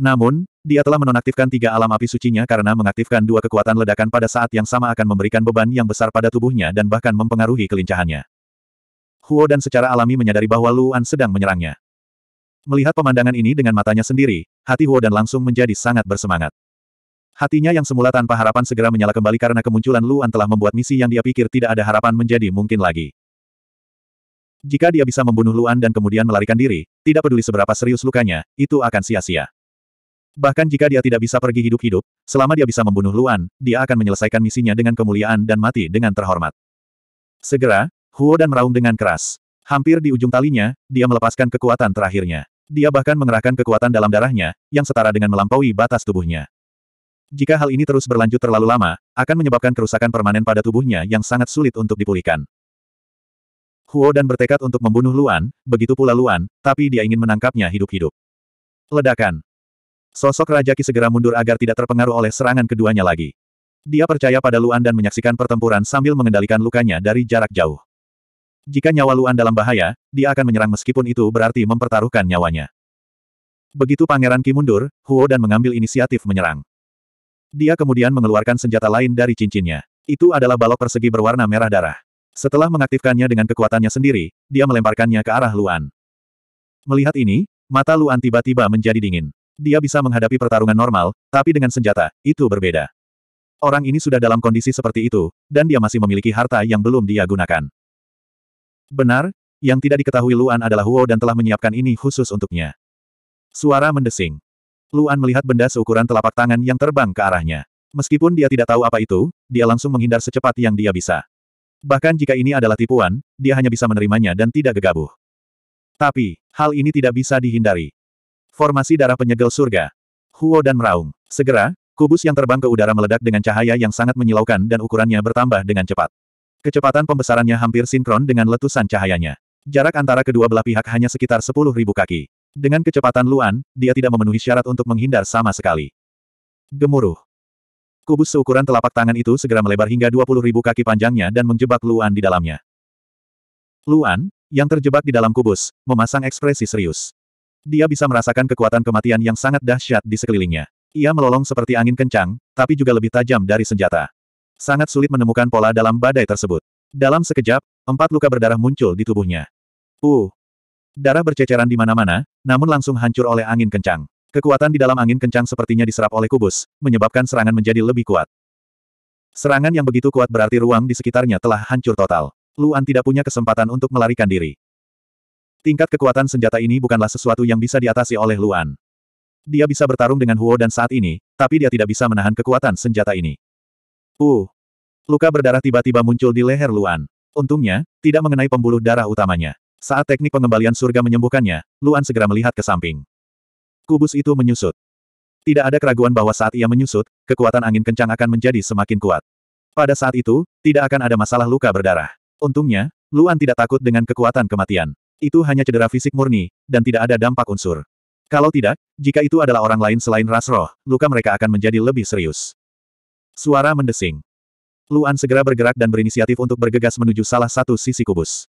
Namun, dia telah menonaktifkan tiga alam api sucinya karena mengaktifkan dua kekuatan ledakan pada saat yang sama akan memberikan beban yang besar pada tubuhnya dan bahkan mempengaruhi kelincahannya. Huo dan secara alami menyadari bahwa Luan sedang menyerangnya. Melihat pemandangan ini dengan matanya sendiri, hati Huo dan langsung menjadi sangat bersemangat. Hatinya yang semula tanpa harapan segera menyala kembali karena kemunculan Luan telah membuat misi yang dia pikir tidak ada harapan menjadi mungkin lagi. Jika dia bisa membunuh Luan dan kemudian melarikan diri, tidak peduli seberapa serius lukanya, itu akan sia-sia. Bahkan jika dia tidak bisa pergi hidup-hidup, selama dia bisa membunuh Luan, dia akan menyelesaikan misinya dengan kemuliaan dan mati dengan terhormat. Segera, Huo dan meraung dengan keras. Hampir di ujung talinya, dia melepaskan kekuatan terakhirnya. Dia bahkan mengerahkan kekuatan dalam darahnya, yang setara dengan melampaui batas tubuhnya. Jika hal ini terus berlanjut terlalu lama, akan menyebabkan kerusakan permanen pada tubuhnya yang sangat sulit untuk dipulihkan. Huo dan bertekad untuk membunuh Luan, begitu pula Luan, tapi dia ingin menangkapnya hidup-hidup. Ledakan. Sosok Raja Ki segera mundur agar tidak terpengaruh oleh serangan keduanya lagi. Dia percaya pada Luan dan menyaksikan pertempuran sambil mengendalikan lukanya dari jarak jauh. Jika nyawa Luan dalam bahaya, dia akan menyerang meskipun itu berarti mempertaruhkan nyawanya. Begitu Pangeran Ki mundur, Huo dan mengambil inisiatif menyerang. Dia kemudian mengeluarkan senjata lain dari cincinnya. Itu adalah balok persegi berwarna merah darah. Setelah mengaktifkannya dengan kekuatannya sendiri, dia melemparkannya ke arah Luan. Melihat ini, mata Luan tiba-tiba menjadi dingin. Dia bisa menghadapi pertarungan normal, tapi dengan senjata, itu berbeda. Orang ini sudah dalam kondisi seperti itu, dan dia masih memiliki harta yang belum dia gunakan. Benar, yang tidak diketahui Luan adalah Huo dan telah menyiapkan ini khusus untuknya. Suara mendesing. Luan melihat benda seukuran telapak tangan yang terbang ke arahnya. Meskipun dia tidak tahu apa itu, dia langsung menghindar secepat yang dia bisa. Bahkan jika ini adalah tipuan, dia hanya bisa menerimanya dan tidak gegabah. Tapi, hal ini tidak bisa dihindari. Formasi darah penyegel surga. Huo dan meraung. Segera, kubus yang terbang ke udara meledak dengan cahaya yang sangat menyilaukan dan ukurannya bertambah dengan cepat. Kecepatan pembesarannya hampir sinkron dengan letusan cahayanya. Jarak antara kedua belah pihak hanya sekitar 10.000 kaki. Dengan kecepatan Luan, dia tidak memenuhi syarat untuk menghindar sama sekali. Gemuruh. Kubus seukuran telapak tangan itu segera melebar hingga 20.000 kaki panjangnya dan menjebak Luan di dalamnya. Luan, yang terjebak di dalam kubus, memasang ekspresi serius. Dia bisa merasakan kekuatan kematian yang sangat dahsyat di sekelilingnya. Ia melolong seperti angin kencang, tapi juga lebih tajam dari senjata. Sangat sulit menemukan pola dalam badai tersebut. Dalam sekejap, empat luka berdarah muncul di tubuhnya. Uh! Darah berceceran di mana-mana, namun langsung hancur oleh angin kencang. Kekuatan di dalam angin kencang sepertinya diserap oleh kubus, menyebabkan serangan menjadi lebih kuat. Serangan yang begitu kuat berarti ruang di sekitarnya telah hancur total. Luan tidak punya kesempatan untuk melarikan diri. Tingkat kekuatan senjata ini bukanlah sesuatu yang bisa diatasi oleh Luan. Dia bisa bertarung dengan Huo dan saat ini, tapi dia tidak bisa menahan kekuatan senjata ini. Uh. Luka berdarah tiba-tiba muncul di leher Luan. Untungnya, tidak mengenai pembuluh darah utamanya. Saat teknik pengembalian surga menyembuhkannya, Luan segera melihat ke samping. Kubus itu menyusut. Tidak ada keraguan bahwa saat ia menyusut, kekuatan angin kencang akan menjadi semakin kuat. Pada saat itu, tidak akan ada masalah luka berdarah. Untungnya, Luan tidak takut dengan kekuatan kematian. Itu hanya cedera fisik murni, dan tidak ada dampak unsur. Kalau tidak, jika itu adalah orang lain selain Rasroh, luka mereka akan menjadi lebih serius. Suara mendesing. Luan segera bergerak dan berinisiatif untuk bergegas menuju salah satu sisi kubus.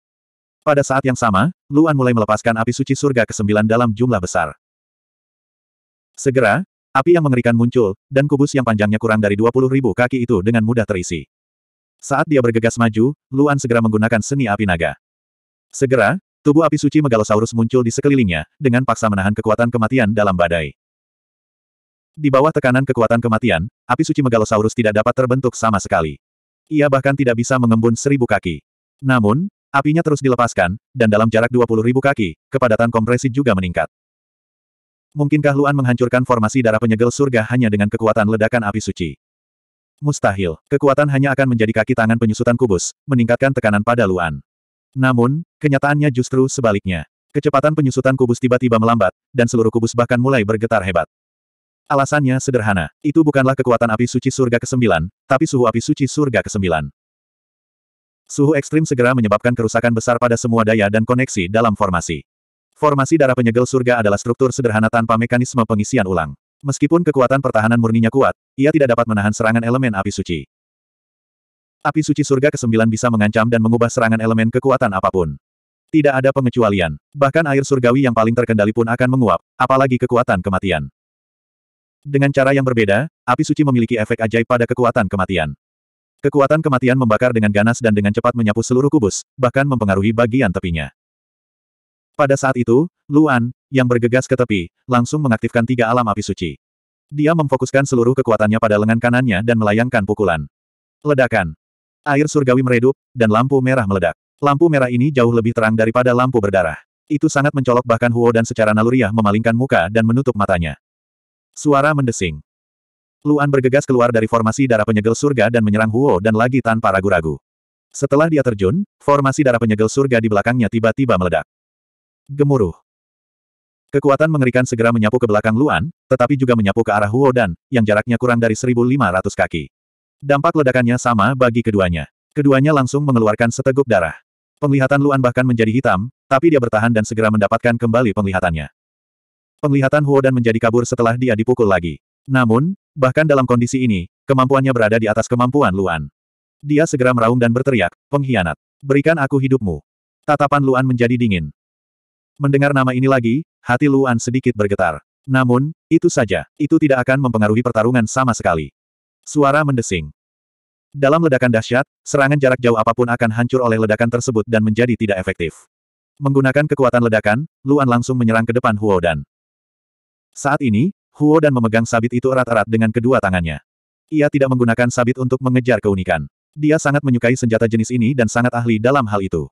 Pada saat yang sama, Luan mulai melepaskan api suci surga ke-9 dalam jumlah besar. Segera, api yang mengerikan muncul, dan kubus yang panjangnya kurang dari 20 ribu kaki itu dengan mudah terisi. Saat dia bergegas maju, Luan segera menggunakan seni api naga. Segera, tubuh api suci Megalosaurus muncul di sekelilingnya, dengan paksa menahan kekuatan kematian dalam badai. Di bawah tekanan kekuatan kematian, api suci Megalosaurus tidak dapat terbentuk sama sekali. Ia bahkan tidak bisa mengembun seribu kaki. Namun, apinya terus dilepaskan, dan dalam jarak dua puluh ribu kaki, kepadatan kompresi juga meningkat. Mungkinkah Luan menghancurkan formasi darah penyegel surga hanya dengan kekuatan ledakan api suci? Mustahil, kekuatan hanya akan menjadi kaki tangan penyusutan kubus, meningkatkan tekanan pada Luan. Namun, kenyataannya justru sebaliknya. Kecepatan penyusutan kubus tiba-tiba melambat, dan seluruh kubus bahkan mulai bergetar hebat. Alasannya sederhana, itu bukanlah kekuatan api suci surga ke-9, tapi suhu api suci surga ke-9. Suhu ekstrim segera menyebabkan kerusakan besar pada semua daya dan koneksi dalam formasi. Formasi darah penyegel surga adalah struktur sederhana tanpa mekanisme pengisian ulang. Meskipun kekuatan pertahanan murninya kuat, ia tidak dapat menahan serangan elemen api suci. Api suci surga ke-9 bisa mengancam dan mengubah serangan elemen kekuatan apapun. Tidak ada pengecualian. Bahkan air surgawi yang paling terkendali pun akan menguap, apalagi kekuatan kematian. Dengan cara yang berbeda, api suci memiliki efek ajaib pada kekuatan kematian. Kekuatan kematian membakar dengan ganas dan dengan cepat menyapu seluruh kubus, bahkan mempengaruhi bagian tepinya. Pada saat itu, Luan, yang bergegas ke tepi, langsung mengaktifkan tiga alam api suci. Dia memfokuskan seluruh kekuatannya pada lengan kanannya dan melayangkan pukulan. Ledakan. Air surgawi meredup, dan lampu merah meledak. Lampu merah ini jauh lebih terang daripada lampu berdarah. Itu sangat mencolok bahkan Huo dan secara naluriah memalingkan muka dan menutup matanya. Suara mendesing. Luan bergegas keluar dari formasi darah penyegel surga dan menyerang Huo dan lagi tanpa ragu-ragu. Setelah dia terjun, formasi darah penyegel surga di belakangnya tiba-tiba meledak. Gemuruh. Kekuatan mengerikan segera menyapu ke belakang Luan, tetapi juga menyapu ke arah Huo dan, yang jaraknya kurang dari 1.500 kaki. Dampak ledakannya sama bagi keduanya. Keduanya langsung mengeluarkan seteguk darah. Penglihatan Luan bahkan menjadi hitam, tapi dia bertahan dan segera mendapatkan kembali penglihatannya. Penglihatan Huo dan menjadi kabur setelah dia dipukul lagi. Namun, bahkan dalam kondisi ini, kemampuannya berada di atas kemampuan Luan. Dia segera meraung dan berteriak, pengkhianat. Berikan aku hidupmu. Tatapan Luan menjadi dingin. Mendengar nama ini lagi, hati Luan sedikit bergetar. Namun, itu saja, itu tidak akan mempengaruhi pertarungan sama sekali. Suara mendesing. Dalam ledakan dahsyat, serangan jarak jauh apapun akan hancur oleh ledakan tersebut dan menjadi tidak efektif. Menggunakan kekuatan ledakan, Luan langsung menyerang ke depan Huo dan. Saat ini, Huo dan memegang sabit itu erat-erat dengan kedua tangannya. Ia tidak menggunakan sabit untuk mengejar keunikan. Dia sangat menyukai senjata jenis ini dan sangat ahli dalam hal itu.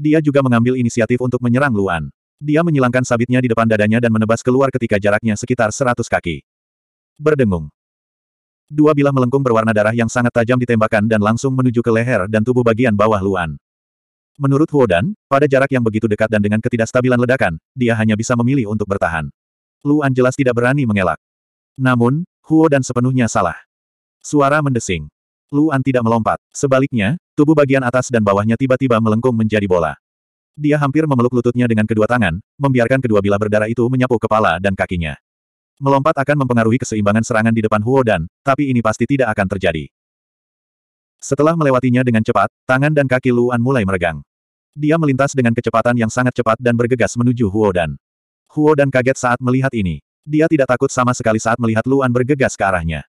Dia juga mengambil inisiatif untuk menyerang Luan. Dia menyilangkan sabitnya di depan dadanya dan menebas keluar ketika jaraknya sekitar 100 kaki. Berdengung. Dua bilah melengkung berwarna darah yang sangat tajam ditembakkan dan langsung menuju ke leher dan tubuh bagian bawah Luan. Menurut Huodan, pada jarak yang begitu dekat dan dengan ketidakstabilan ledakan, dia hanya bisa memilih untuk bertahan. Luan jelas tidak berani mengelak. Namun, Huo dan sepenuhnya salah. Suara mendesing. Luan tidak melompat. Sebaliknya, tubuh bagian atas dan bawahnya tiba-tiba melengkung menjadi bola. Dia hampir memeluk lututnya dengan kedua tangan, membiarkan kedua bilah berdarah itu menyapu kepala dan kakinya. Melompat akan mempengaruhi keseimbangan serangan di depan Huo dan, tapi ini pasti tidak akan terjadi. Setelah melewatinya dengan cepat, tangan dan kaki Luan mulai meregang. Dia melintas dengan kecepatan yang sangat cepat dan bergegas menuju Huo dan. Huo dan kaget saat melihat ini. Dia tidak takut sama sekali saat melihat Luan bergegas ke arahnya.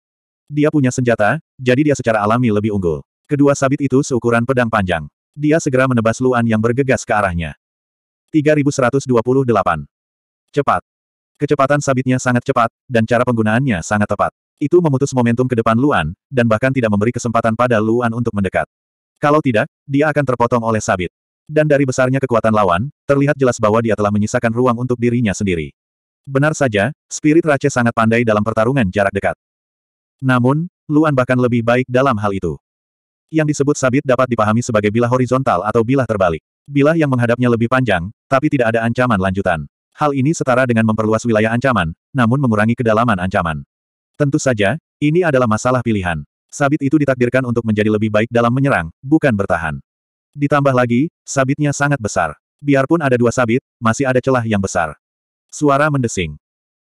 Dia punya senjata, jadi dia secara alami lebih unggul. Kedua sabit itu seukuran pedang panjang. Dia segera menebas Luan yang bergegas ke arahnya. 3128. Cepat. Kecepatan sabitnya sangat cepat, dan cara penggunaannya sangat tepat. Itu memutus momentum ke depan Luan, dan bahkan tidak memberi kesempatan pada Luan untuk mendekat. Kalau tidak, dia akan terpotong oleh sabit. Dan dari besarnya kekuatan lawan, terlihat jelas bahwa dia telah menyisakan ruang untuk dirinya sendiri. Benar saja, spirit Rache sangat pandai dalam pertarungan jarak dekat. Namun, Luan bahkan lebih baik dalam hal itu. Yang disebut sabit dapat dipahami sebagai bilah horizontal atau bilah terbalik. Bilah yang menghadapnya lebih panjang, tapi tidak ada ancaman lanjutan. Hal ini setara dengan memperluas wilayah ancaman, namun mengurangi kedalaman ancaman. Tentu saja, ini adalah masalah pilihan. Sabit itu ditakdirkan untuk menjadi lebih baik dalam menyerang, bukan bertahan. Ditambah lagi, sabitnya sangat besar. Biarpun ada dua sabit, masih ada celah yang besar. Suara mendesing.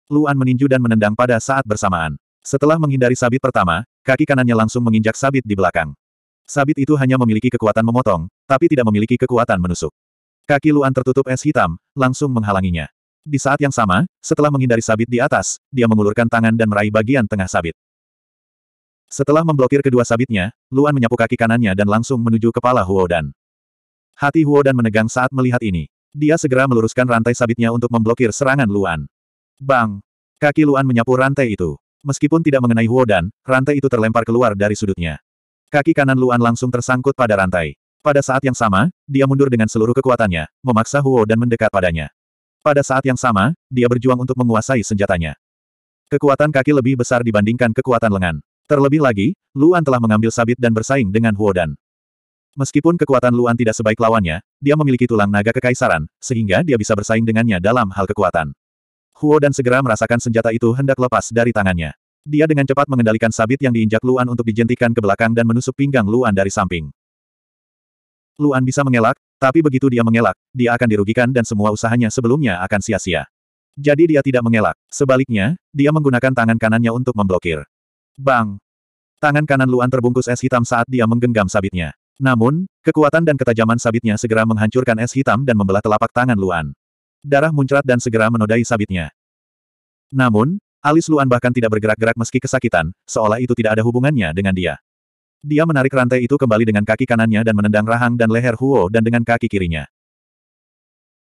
Luan meninju dan menendang pada saat bersamaan. Setelah menghindari sabit pertama, kaki kanannya langsung menginjak sabit di belakang. Sabit itu hanya memiliki kekuatan memotong, tapi tidak memiliki kekuatan menusuk. Kaki Luan tertutup es hitam, langsung menghalanginya. Di saat yang sama, setelah menghindari sabit di atas, dia mengulurkan tangan dan meraih bagian tengah sabit. Setelah memblokir kedua sabitnya, Luan menyapu kaki kanannya dan langsung menuju kepala Huodan. Hati Huo dan menegang saat melihat ini. Dia segera meluruskan rantai sabitnya untuk memblokir serangan Luan. Bang! Kaki Luan menyapu rantai itu. Meskipun tidak mengenai Huo dan, rantai itu terlempar keluar dari sudutnya. Kaki kanan Luan langsung tersangkut pada rantai. Pada saat yang sama, dia mundur dengan seluruh kekuatannya, memaksa Huo dan mendekat padanya. Pada saat yang sama, dia berjuang untuk menguasai senjatanya. Kekuatan kaki lebih besar dibandingkan kekuatan lengan. Terlebih lagi, Luan telah mengambil sabit dan bersaing dengan Huo Dan. Meskipun kekuatan Luan tidak sebaik lawannya, dia memiliki tulang naga kekaisaran, sehingga dia bisa bersaing dengannya dalam hal kekuatan. Huo dan segera merasakan senjata itu hendak lepas dari tangannya. Dia dengan cepat mengendalikan sabit yang diinjak Luan untuk dijentikan ke belakang dan menusuk pinggang Luan dari samping. Luan bisa mengelak, tapi begitu dia mengelak, dia akan dirugikan dan semua usahanya sebelumnya akan sia-sia. Jadi dia tidak mengelak. Sebaliknya, dia menggunakan tangan kanannya untuk memblokir. Bang! Tangan kanan Luan terbungkus es hitam saat dia menggenggam sabitnya. Namun, kekuatan dan ketajaman sabitnya segera menghancurkan es hitam dan membelah telapak tangan Luan. Darah muncrat dan segera menodai sabitnya. Namun, alis Luan bahkan tidak bergerak-gerak meski kesakitan, seolah itu tidak ada hubungannya dengan dia. Dia menarik rantai itu kembali dengan kaki kanannya dan menendang rahang dan leher Huo dan dengan kaki kirinya.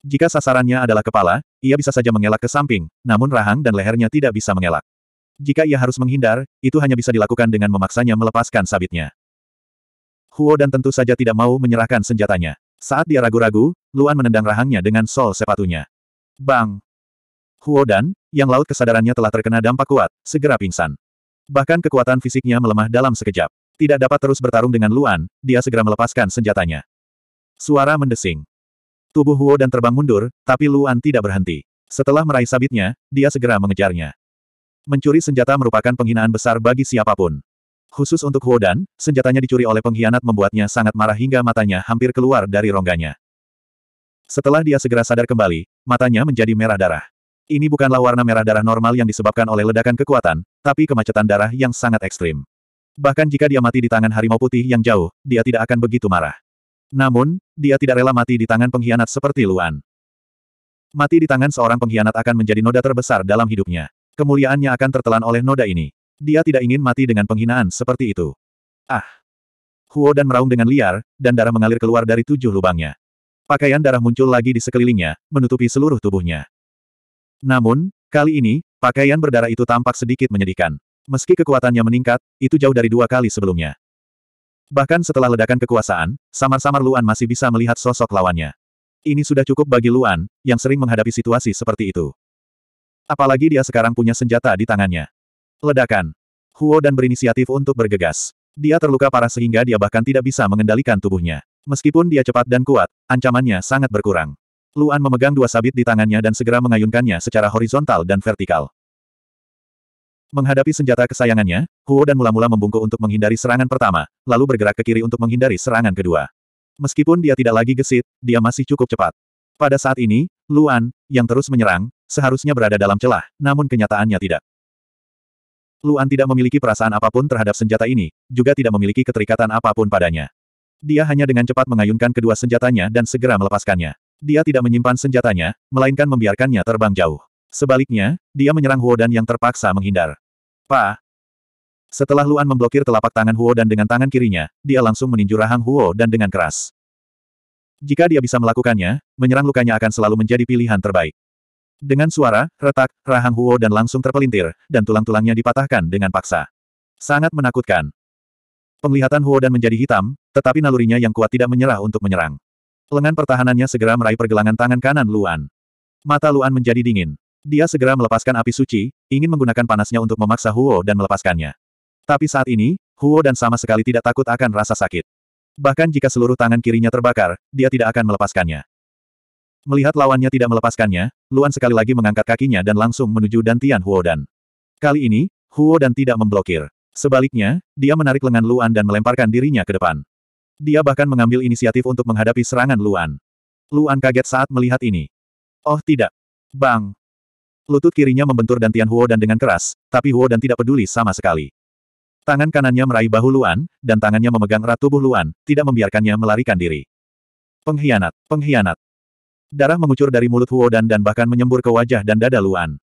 Jika sasarannya adalah kepala, ia bisa saja mengelak ke samping, namun rahang dan lehernya tidak bisa mengelak. Jika ia harus menghindar, itu hanya bisa dilakukan dengan memaksanya melepaskan sabitnya. Huo dan tentu saja tidak mau menyerahkan senjatanya. Saat dia ragu-ragu, Luan menendang rahangnya dengan sol sepatunya. Bang! Huo dan, yang laut kesadarannya telah terkena dampak kuat, segera pingsan. Bahkan kekuatan fisiknya melemah dalam sekejap. Tidak dapat terus bertarung dengan Luan, dia segera melepaskan senjatanya. Suara mendesing. Tubuh Huo dan terbang mundur, tapi Luan tidak berhenti. Setelah meraih sabitnya, dia segera mengejarnya. Mencuri senjata merupakan penghinaan besar bagi siapapun. Khusus untuk Huodan, senjatanya dicuri oleh pengkhianat membuatnya sangat marah hingga matanya hampir keluar dari rongganya. Setelah dia segera sadar kembali, matanya menjadi merah darah. Ini bukanlah warna merah darah normal yang disebabkan oleh ledakan kekuatan, tapi kemacetan darah yang sangat ekstrim. Bahkan jika dia mati di tangan harimau putih yang jauh, dia tidak akan begitu marah. Namun, dia tidak rela mati di tangan pengkhianat seperti Luan. Mati di tangan seorang pengkhianat akan menjadi noda terbesar dalam hidupnya. Kemuliaannya akan tertelan oleh noda ini. Dia tidak ingin mati dengan penghinaan seperti itu. Ah! Huo dan meraung dengan liar, dan darah mengalir keluar dari tujuh lubangnya. Pakaian darah muncul lagi di sekelilingnya, menutupi seluruh tubuhnya. Namun, kali ini, pakaian berdarah itu tampak sedikit menyedihkan. Meski kekuatannya meningkat, itu jauh dari dua kali sebelumnya. Bahkan setelah ledakan kekuasaan, samar-samar Luan masih bisa melihat sosok lawannya. Ini sudah cukup bagi Luan, yang sering menghadapi situasi seperti itu. Apalagi dia sekarang punya senjata di tangannya. Ledakan. Huo dan berinisiatif untuk bergegas. Dia terluka parah sehingga dia bahkan tidak bisa mengendalikan tubuhnya. Meskipun dia cepat dan kuat, ancamannya sangat berkurang. Luan memegang dua sabit di tangannya dan segera mengayunkannya secara horizontal dan vertikal. Menghadapi senjata kesayangannya, Huo dan mula-mula membungkuk untuk menghindari serangan pertama, lalu bergerak ke kiri untuk menghindari serangan kedua. Meskipun dia tidak lagi gesit, dia masih cukup cepat. Pada saat ini, Luan, yang terus menyerang, seharusnya berada dalam celah, namun kenyataannya tidak. Luan tidak memiliki perasaan apapun terhadap senjata ini, juga tidak memiliki keterikatan apapun padanya. Dia hanya dengan cepat mengayunkan kedua senjatanya dan segera melepaskannya. Dia tidak menyimpan senjatanya, melainkan membiarkannya terbang jauh. Sebaliknya, dia menyerang Huo Dan yang terpaksa menghindar. Pa! Setelah Luan memblokir telapak tangan Huo Dan dengan tangan kirinya, dia langsung meninju rahang Huo Dan dengan keras. Jika dia bisa melakukannya, menyerang lukanya akan selalu menjadi pilihan terbaik. Dengan suara, retak, rahang Huo dan langsung terpelintir, dan tulang-tulangnya dipatahkan dengan paksa. Sangat menakutkan. Penglihatan Huo dan menjadi hitam, tetapi nalurinya yang kuat tidak menyerah untuk menyerang. Lengan pertahanannya segera meraih pergelangan tangan kanan Luan. Mata Luan menjadi dingin. Dia segera melepaskan api suci, ingin menggunakan panasnya untuk memaksa Huo dan melepaskannya. Tapi saat ini, Huo dan sama sekali tidak takut akan rasa sakit. Bahkan jika seluruh tangan kirinya terbakar, dia tidak akan melepaskannya. Melihat lawannya tidak melepaskannya, Luan sekali lagi mengangkat kakinya dan langsung menuju Dantian Huo Dan. Kali ini, Huo Dan tidak memblokir. Sebaliknya, dia menarik lengan Luan dan melemparkan dirinya ke depan. Dia bahkan mengambil inisiatif untuk menghadapi serangan Luan. Luan kaget saat melihat ini. Oh tidak. Bang. Lutut kirinya membentur Dantian Huo Dan dengan keras, tapi Huo Dan tidak peduli sama sekali. Tangan kanannya meraih bahu Luan, dan tangannya memegang erat tubuh Luan, tidak membiarkannya melarikan diri. Pengkhianat, pengkhianat. Darah mengucur dari mulut Huo dan bahkan menyembur ke wajah dan dada Luan.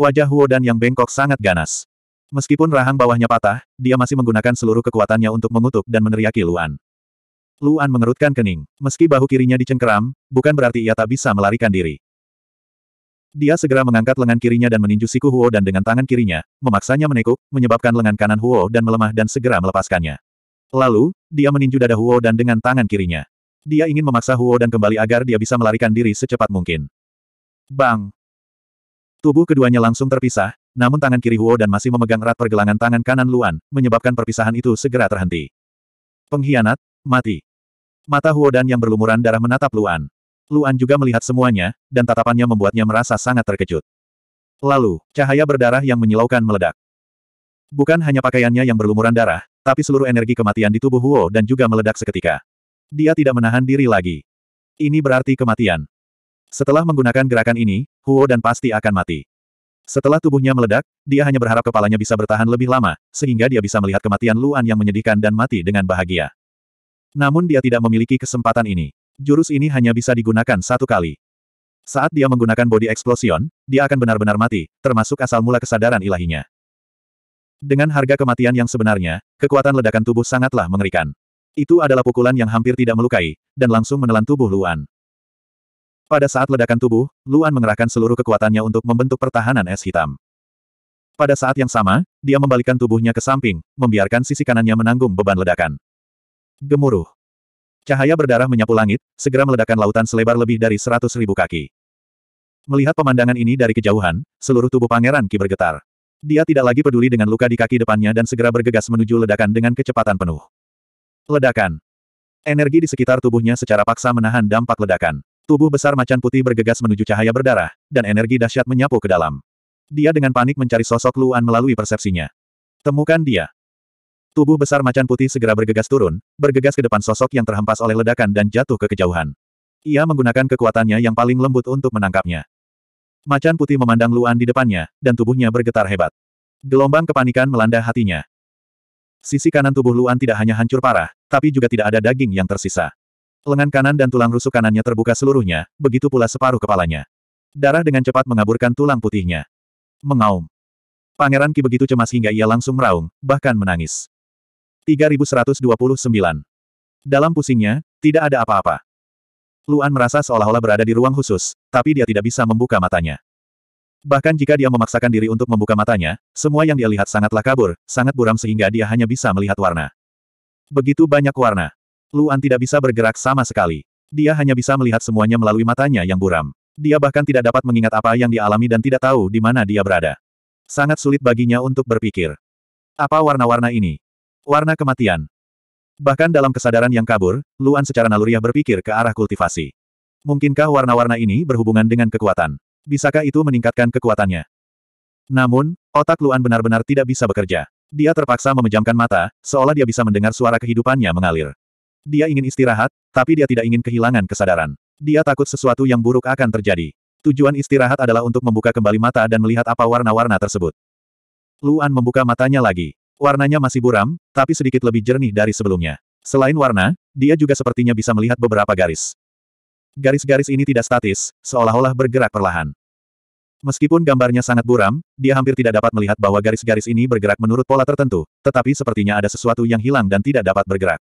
Wajah Huo Dan yang bengkok sangat ganas. Meskipun rahang bawahnya patah, dia masih menggunakan seluruh kekuatannya untuk mengutuk dan meneriaki Luan. Luan mengerutkan kening. Meski bahu kirinya dicengkeram, bukan berarti ia tak bisa melarikan diri. Dia segera mengangkat lengan kirinya dan meninju siku Huo dan dengan tangan kirinya, memaksanya menekuk, menyebabkan lengan kanan Huo dan melemah dan segera melepaskannya. Lalu, dia meninju dada Huo dan dengan tangan kirinya. Dia ingin memaksa Huo dan kembali agar dia bisa melarikan diri secepat mungkin. Bang! Tubuh keduanya langsung terpisah, namun tangan kiri Huo dan masih memegang erat pergelangan tangan kanan Luan, menyebabkan perpisahan itu segera terhenti. Pengkhianat, mati. Mata Huo dan yang berlumuran darah menatap Luan. Luan juga melihat semuanya, dan tatapannya membuatnya merasa sangat terkejut. Lalu, cahaya berdarah yang menyilaukan meledak. Bukan hanya pakaiannya yang berlumuran darah, tapi seluruh energi kematian di tubuh Huo dan juga meledak seketika. Dia tidak menahan diri lagi. Ini berarti kematian. Setelah menggunakan gerakan ini, Huo dan pasti akan mati. Setelah tubuhnya meledak, dia hanya berharap kepalanya bisa bertahan lebih lama, sehingga dia bisa melihat kematian Luan yang menyedihkan dan mati dengan bahagia. Namun dia tidak memiliki kesempatan ini. Jurus ini hanya bisa digunakan satu kali. Saat dia menggunakan body explosion, dia akan benar-benar mati, termasuk asal mula kesadaran ilahinya. Dengan harga kematian yang sebenarnya, kekuatan ledakan tubuh sangatlah mengerikan. Itu adalah pukulan yang hampir tidak melukai, dan langsung menelan tubuh Luan. Pada saat ledakan tubuh, Luan mengerahkan seluruh kekuatannya untuk membentuk pertahanan es hitam. Pada saat yang sama, dia membalikkan tubuhnya ke samping, membiarkan sisi kanannya menanggung beban ledakan. Gemuruh. Cahaya berdarah menyapu langit, segera meledakkan lautan selebar lebih dari seratus ribu kaki. Melihat pemandangan ini dari kejauhan, seluruh tubuh pangeran Ki bergetar. Dia tidak lagi peduli dengan luka di kaki depannya dan segera bergegas menuju ledakan dengan kecepatan penuh. Ledakan. Energi di sekitar tubuhnya secara paksa menahan dampak ledakan. Tubuh besar macan putih bergegas menuju cahaya berdarah, dan energi dahsyat menyapu ke dalam. Dia dengan panik mencari sosok Luan melalui persepsinya. Temukan dia. Tubuh besar macan putih segera bergegas turun, bergegas ke depan sosok yang terhempas oleh ledakan dan jatuh ke kejauhan. Ia menggunakan kekuatannya yang paling lembut untuk menangkapnya. Macan putih memandang Luan di depannya, dan tubuhnya bergetar hebat. Gelombang kepanikan melanda hatinya. Sisi kanan tubuh Luan tidak hanya hancur parah, tapi juga tidak ada daging yang tersisa. Lengan kanan dan tulang rusuk kanannya terbuka seluruhnya, begitu pula separuh kepalanya. Darah dengan cepat mengaburkan tulang putihnya. Mengaum. Pangeran Ki begitu cemas hingga ia langsung meraung, bahkan menangis. 3129. Dalam pusingnya, tidak ada apa-apa. Luan merasa seolah-olah berada di ruang khusus, tapi dia tidak bisa membuka matanya. Bahkan jika dia memaksakan diri untuk membuka matanya, semua yang dia lihat sangatlah kabur, sangat buram sehingga dia hanya bisa melihat warna. Begitu banyak warna. Luan tidak bisa bergerak sama sekali. Dia hanya bisa melihat semuanya melalui matanya yang buram. Dia bahkan tidak dapat mengingat apa yang dialami dan tidak tahu di mana dia berada. Sangat sulit baginya untuk berpikir. Apa warna-warna ini? Warna kematian. Bahkan dalam kesadaran yang kabur, Luan secara naluriah berpikir ke arah kultivasi. Mungkinkah warna-warna ini berhubungan dengan kekuatan? bisakah itu meningkatkan kekuatannya? Namun, otak Luan benar-benar tidak bisa bekerja. Dia terpaksa memejamkan mata, seolah dia bisa mendengar suara kehidupannya mengalir. Dia ingin istirahat, tapi dia tidak ingin kehilangan kesadaran. Dia takut sesuatu yang buruk akan terjadi. Tujuan istirahat adalah untuk membuka kembali mata dan melihat apa warna-warna tersebut. Luan membuka matanya lagi. Warnanya masih buram, tapi sedikit lebih jernih dari sebelumnya. Selain warna, dia juga sepertinya bisa melihat beberapa garis. Garis-garis ini tidak statis, seolah-olah bergerak perlahan. Meskipun gambarnya sangat buram, dia hampir tidak dapat melihat bahwa garis-garis ini bergerak menurut pola tertentu, tetapi sepertinya ada sesuatu yang hilang dan tidak dapat bergerak.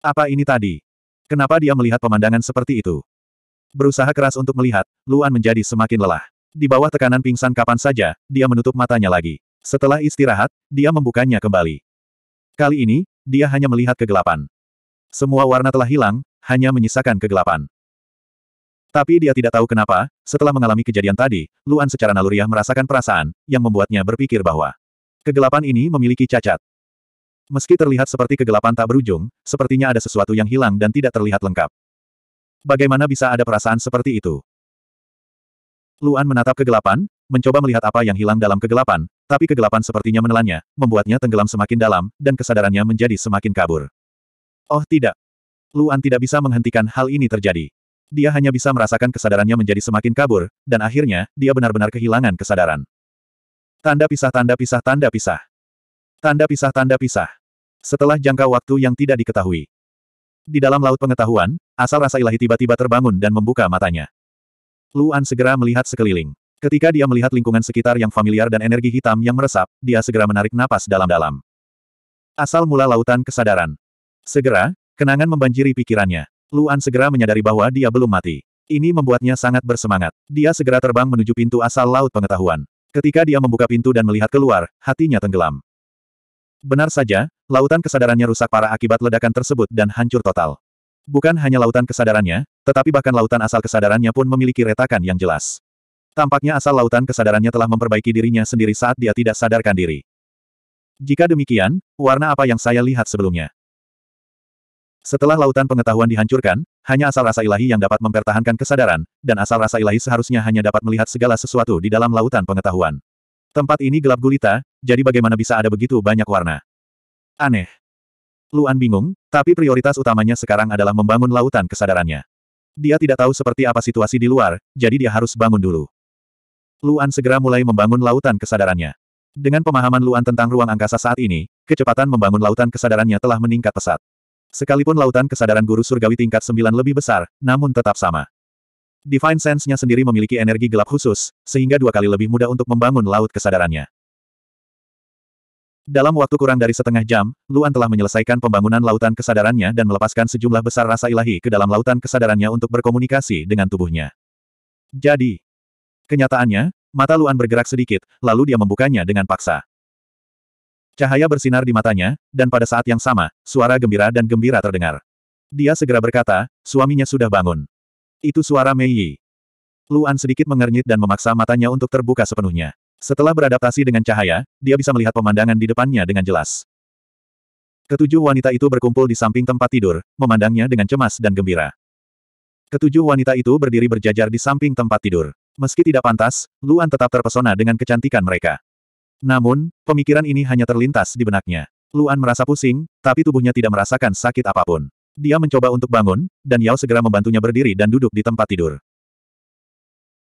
Apa ini tadi? Kenapa dia melihat pemandangan seperti itu? Berusaha keras untuk melihat, Luan menjadi semakin lelah. Di bawah tekanan pingsan kapan saja, dia menutup matanya lagi. Setelah istirahat, dia membukanya kembali. Kali ini, dia hanya melihat kegelapan. Semua warna telah hilang, hanya menyisakan kegelapan. Tapi dia tidak tahu kenapa, setelah mengalami kejadian tadi, Luan secara naluriah merasakan perasaan, yang membuatnya berpikir bahwa kegelapan ini memiliki cacat. Meski terlihat seperti kegelapan tak berujung, sepertinya ada sesuatu yang hilang dan tidak terlihat lengkap. Bagaimana bisa ada perasaan seperti itu? Luan menatap kegelapan, mencoba melihat apa yang hilang dalam kegelapan, tapi kegelapan sepertinya menelannya, membuatnya tenggelam semakin dalam, dan kesadarannya menjadi semakin kabur. Oh tidak! Luan tidak bisa menghentikan hal ini terjadi. Dia hanya bisa merasakan kesadarannya menjadi semakin kabur, dan akhirnya, dia benar-benar kehilangan kesadaran. Tanda pisah tanda pisah tanda pisah. Tanda pisah tanda pisah. Setelah jangka waktu yang tidak diketahui. Di dalam laut pengetahuan, asal rasa ilahi tiba-tiba terbangun dan membuka matanya. Luan segera melihat sekeliling. Ketika dia melihat lingkungan sekitar yang familiar dan energi hitam yang meresap, dia segera menarik napas dalam-dalam. Asal mula lautan kesadaran. Segera, kenangan membanjiri pikirannya. Luan segera menyadari bahwa dia belum mati. Ini membuatnya sangat bersemangat. Dia segera terbang menuju pintu asal laut pengetahuan. Ketika dia membuka pintu dan melihat keluar, hatinya tenggelam. Benar saja, lautan kesadarannya rusak parah akibat ledakan tersebut dan hancur total. Bukan hanya lautan kesadarannya, tetapi bahkan lautan asal kesadarannya pun memiliki retakan yang jelas. Tampaknya asal lautan kesadarannya telah memperbaiki dirinya sendiri saat dia tidak sadarkan diri. Jika demikian, warna apa yang saya lihat sebelumnya? Setelah lautan pengetahuan dihancurkan, hanya asal rasa ilahi yang dapat mempertahankan kesadaran, dan asal rasa ilahi seharusnya hanya dapat melihat segala sesuatu di dalam lautan pengetahuan. Tempat ini gelap gulita, jadi bagaimana bisa ada begitu banyak warna? Aneh. Luan bingung, tapi prioritas utamanya sekarang adalah membangun lautan kesadarannya. Dia tidak tahu seperti apa situasi di luar, jadi dia harus bangun dulu. Luan segera mulai membangun lautan kesadarannya. Dengan pemahaman Luan tentang ruang angkasa saat ini, kecepatan membangun lautan kesadarannya telah meningkat pesat. Sekalipun lautan kesadaran guru surgawi tingkat 9 lebih besar, namun tetap sama. Divine Sense-nya sendiri memiliki energi gelap khusus, sehingga dua kali lebih mudah untuk membangun laut kesadarannya. Dalam waktu kurang dari setengah jam, Luan telah menyelesaikan pembangunan lautan kesadarannya dan melepaskan sejumlah besar rasa ilahi ke dalam lautan kesadarannya untuk berkomunikasi dengan tubuhnya. Jadi, kenyataannya, mata Luan bergerak sedikit, lalu dia membukanya dengan paksa. Cahaya bersinar di matanya, dan pada saat yang sama, suara gembira dan gembira terdengar. Dia segera berkata, suaminya sudah bangun. Itu suara Mei Yi. Luan sedikit mengernyit dan memaksa matanya untuk terbuka sepenuhnya. Setelah beradaptasi dengan cahaya, dia bisa melihat pemandangan di depannya dengan jelas. Ketujuh wanita itu berkumpul di samping tempat tidur, memandangnya dengan cemas dan gembira. Ketujuh wanita itu berdiri berjajar di samping tempat tidur. Meski tidak pantas, Luan tetap terpesona dengan kecantikan mereka. Namun, pemikiran ini hanya terlintas di benaknya. Luan merasa pusing, tapi tubuhnya tidak merasakan sakit apapun. Dia mencoba untuk bangun, dan Yao segera membantunya berdiri dan duduk di tempat tidur.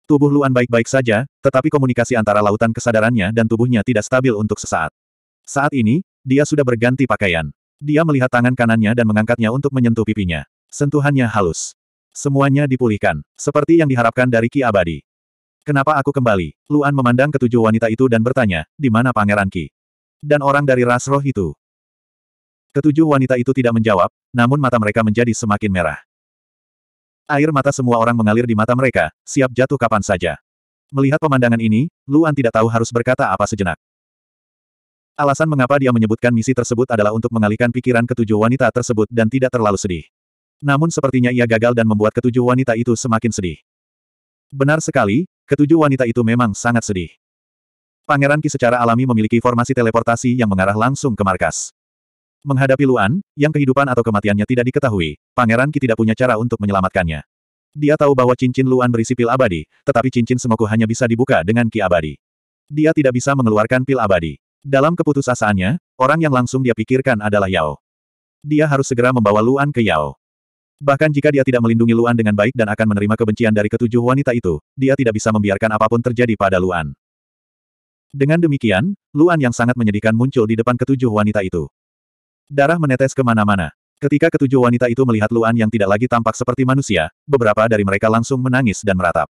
Tubuh Luan baik-baik saja, tetapi komunikasi antara lautan kesadarannya dan tubuhnya tidak stabil untuk sesaat. Saat ini, dia sudah berganti pakaian. Dia melihat tangan kanannya dan mengangkatnya untuk menyentuh pipinya. Sentuhannya halus. Semuanya dipulihkan, seperti yang diharapkan dari Ki Abadi. Kenapa aku kembali? Luan memandang ketujuh wanita itu dan bertanya, di mana Pangeran Ki Dan orang dari ras roh itu? Ketujuh wanita itu tidak menjawab, namun mata mereka menjadi semakin merah. Air mata semua orang mengalir di mata mereka, siap jatuh kapan saja. Melihat pemandangan ini, Luan tidak tahu harus berkata apa sejenak. Alasan mengapa dia menyebutkan misi tersebut adalah untuk mengalihkan pikiran ketujuh wanita tersebut dan tidak terlalu sedih. Namun sepertinya ia gagal dan membuat ketujuh wanita itu semakin sedih. Benar sekali, Ketujuh wanita itu memang sangat sedih. Pangeran Ki secara alami memiliki formasi teleportasi yang mengarah langsung ke markas. Menghadapi Luan, yang kehidupan atau kematiannya tidak diketahui, Pangeran Ki tidak punya cara untuk menyelamatkannya. Dia tahu bahwa cincin Luan berisi pil abadi, tetapi cincin semoku hanya bisa dibuka dengan Ki abadi. Dia tidak bisa mengeluarkan pil abadi. Dalam keputusasaannya, orang yang langsung dia pikirkan adalah Yao. Dia harus segera membawa Luan ke Yao. Bahkan jika dia tidak melindungi Luan dengan baik dan akan menerima kebencian dari ketujuh wanita itu, dia tidak bisa membiarkan apapun terjadi pada Luan. Dengan demikian, Luan yang sangat menyedihkan muncul di depan ketujuh wanita itu. Darah menetes kemana-mana. Ketika ketujuh wanita itu melihat Luan yang tidak lagi tampak seperti manusia, beberapa dari mereka langsung menangis dan meratap.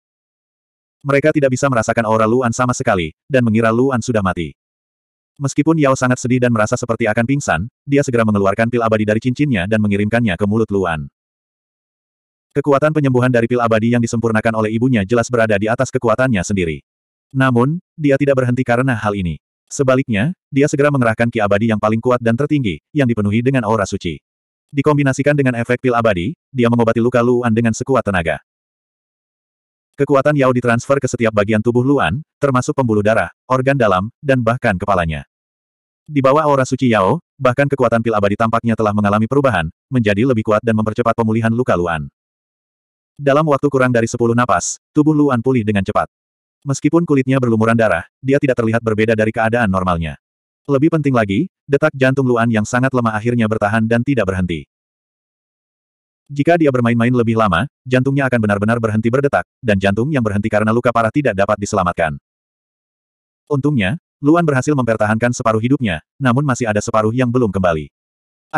Mereka tidak bisa merasakan aura Luan sama sekali, dan mengira Luan sudah mati. Meskipun Yao sangat sedih dan merasa seperti akan pingsan, dia segera mengeluarkan pil abadi dari cincinnya dan mengirimkannya ke mulut Luan. Kekuatan penyembuhan dari pil abadi yang disempurnakan oleh ibunya jelas berada di atas kekuatannya sendiri. Namun, dia tidak berhenti karena hal ini. Sebaliknya, dia segera mengerahkan ki abadi yang paling kuat dan tertinggi, yang dipenuhi dengan aura suci. Dikombinasikan dengan efek pil abadi, dia mengobati luka Luan dengan sekuat tenaga. Kekuatan Yao ditransfer ke setiap bagian tubuh Luan, termasuk pembuluh darah, organ dalam, dan bahkan kepalanya. Di bawah aura suci Yao, bahkan kekuatan pil abadi tampaknya telah mengalami perubahan, menjadi lebih kuat dan mempercepat pemulihan luka Luan. Dalam waktu kurang dari sepuluh napas, tubuh Luan pulih dengan cepat. Meskipun kulitnya berlumuran darah, dia tidak terlihat berbeda dari keadaan normalnya. Lebih penting lagi, detak jantung Luan yang sangat lemah akhirnya bertahan dan tidak berhenti. Jika dia bermain-main lebih lama, jantungnya akan benar-benar berhenti berdetak, dan jantung yang berhenti karena luka parah tidak dapat diselamatkan. Untungnya, Luan berhasil mempertahankan separuh hidupnya, namun masih ada separuh yang belum kembali.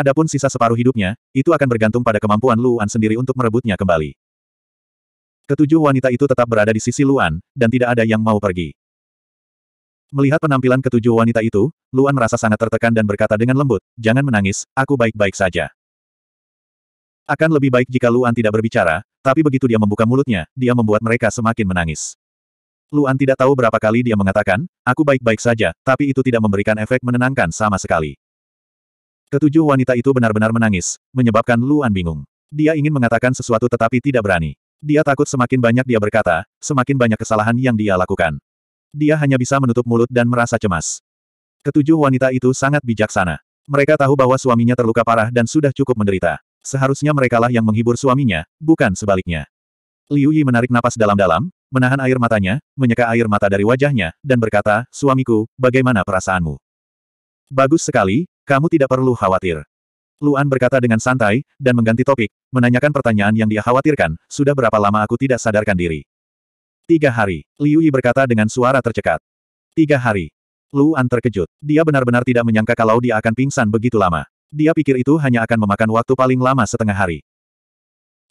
Adapun sisa separuh hidupnya, itu akan bergantung pada kemampuan Luan sendiri untuk merebutnya kembali. Ketujuh wanita itu tetap berada di sisi Luan, dan tidak ada yang mau pergi. Melihat penampilan ketujuh wanita itu, Luan merasa sangat tertekan dan berkata dengan lembut, jangan menangis, aku baik-baik saja. Akan lebih baik jika Luan tidak berbicara, tapi begitu dia membuka mulutnya, dia membuat mereka semakin menangis. Luan tidak tahu berapa kali dia mengatakan, aku baik-baik saja, tapi itu tidak memberikan efek menenangkan sama sekali. Ketujuh wanita itu benar-benar menangis, menyebabkan Luan bingung. Dia ingin mengatakan sesuatu tetapi tidak berani. Dia takut semakin banyak dia berkata, semakin banyak kesalahan yang dia lakukan. Dia hanya bisa menutup mulut dan merasa cemas. Ketujuh wanita itu sangat bijaksana. Mereka tahu bahwa suaminya terluka parah dan sudah cukup menderita. Seharusnya merekalah yang menghibur suaminya, bukan sebaliknya. Liu Yi menarik napas dalam-dalam, menahan air matanya, menyeka air mata dari wajahnya, dan berkata, Suamiku, bagaimana perasaanmu? Bagus sekali, kamu tidak perlu khawatir. Luan berkata dengan santai, dan mengganti topik, menanyakan pertanyaan yang dia khawatirkan, sudah berapa lama aku tidak sadarkan diri? Tiga hari, Liu Yi berkata dengan suara tercekat. Tiga hari. Luan terkejut. Dia benar-benar tidak menyangka kalau dia akan pingsan begitu lama. Dia pikir itu hanya akan memakan waktu paling lama setengah hari.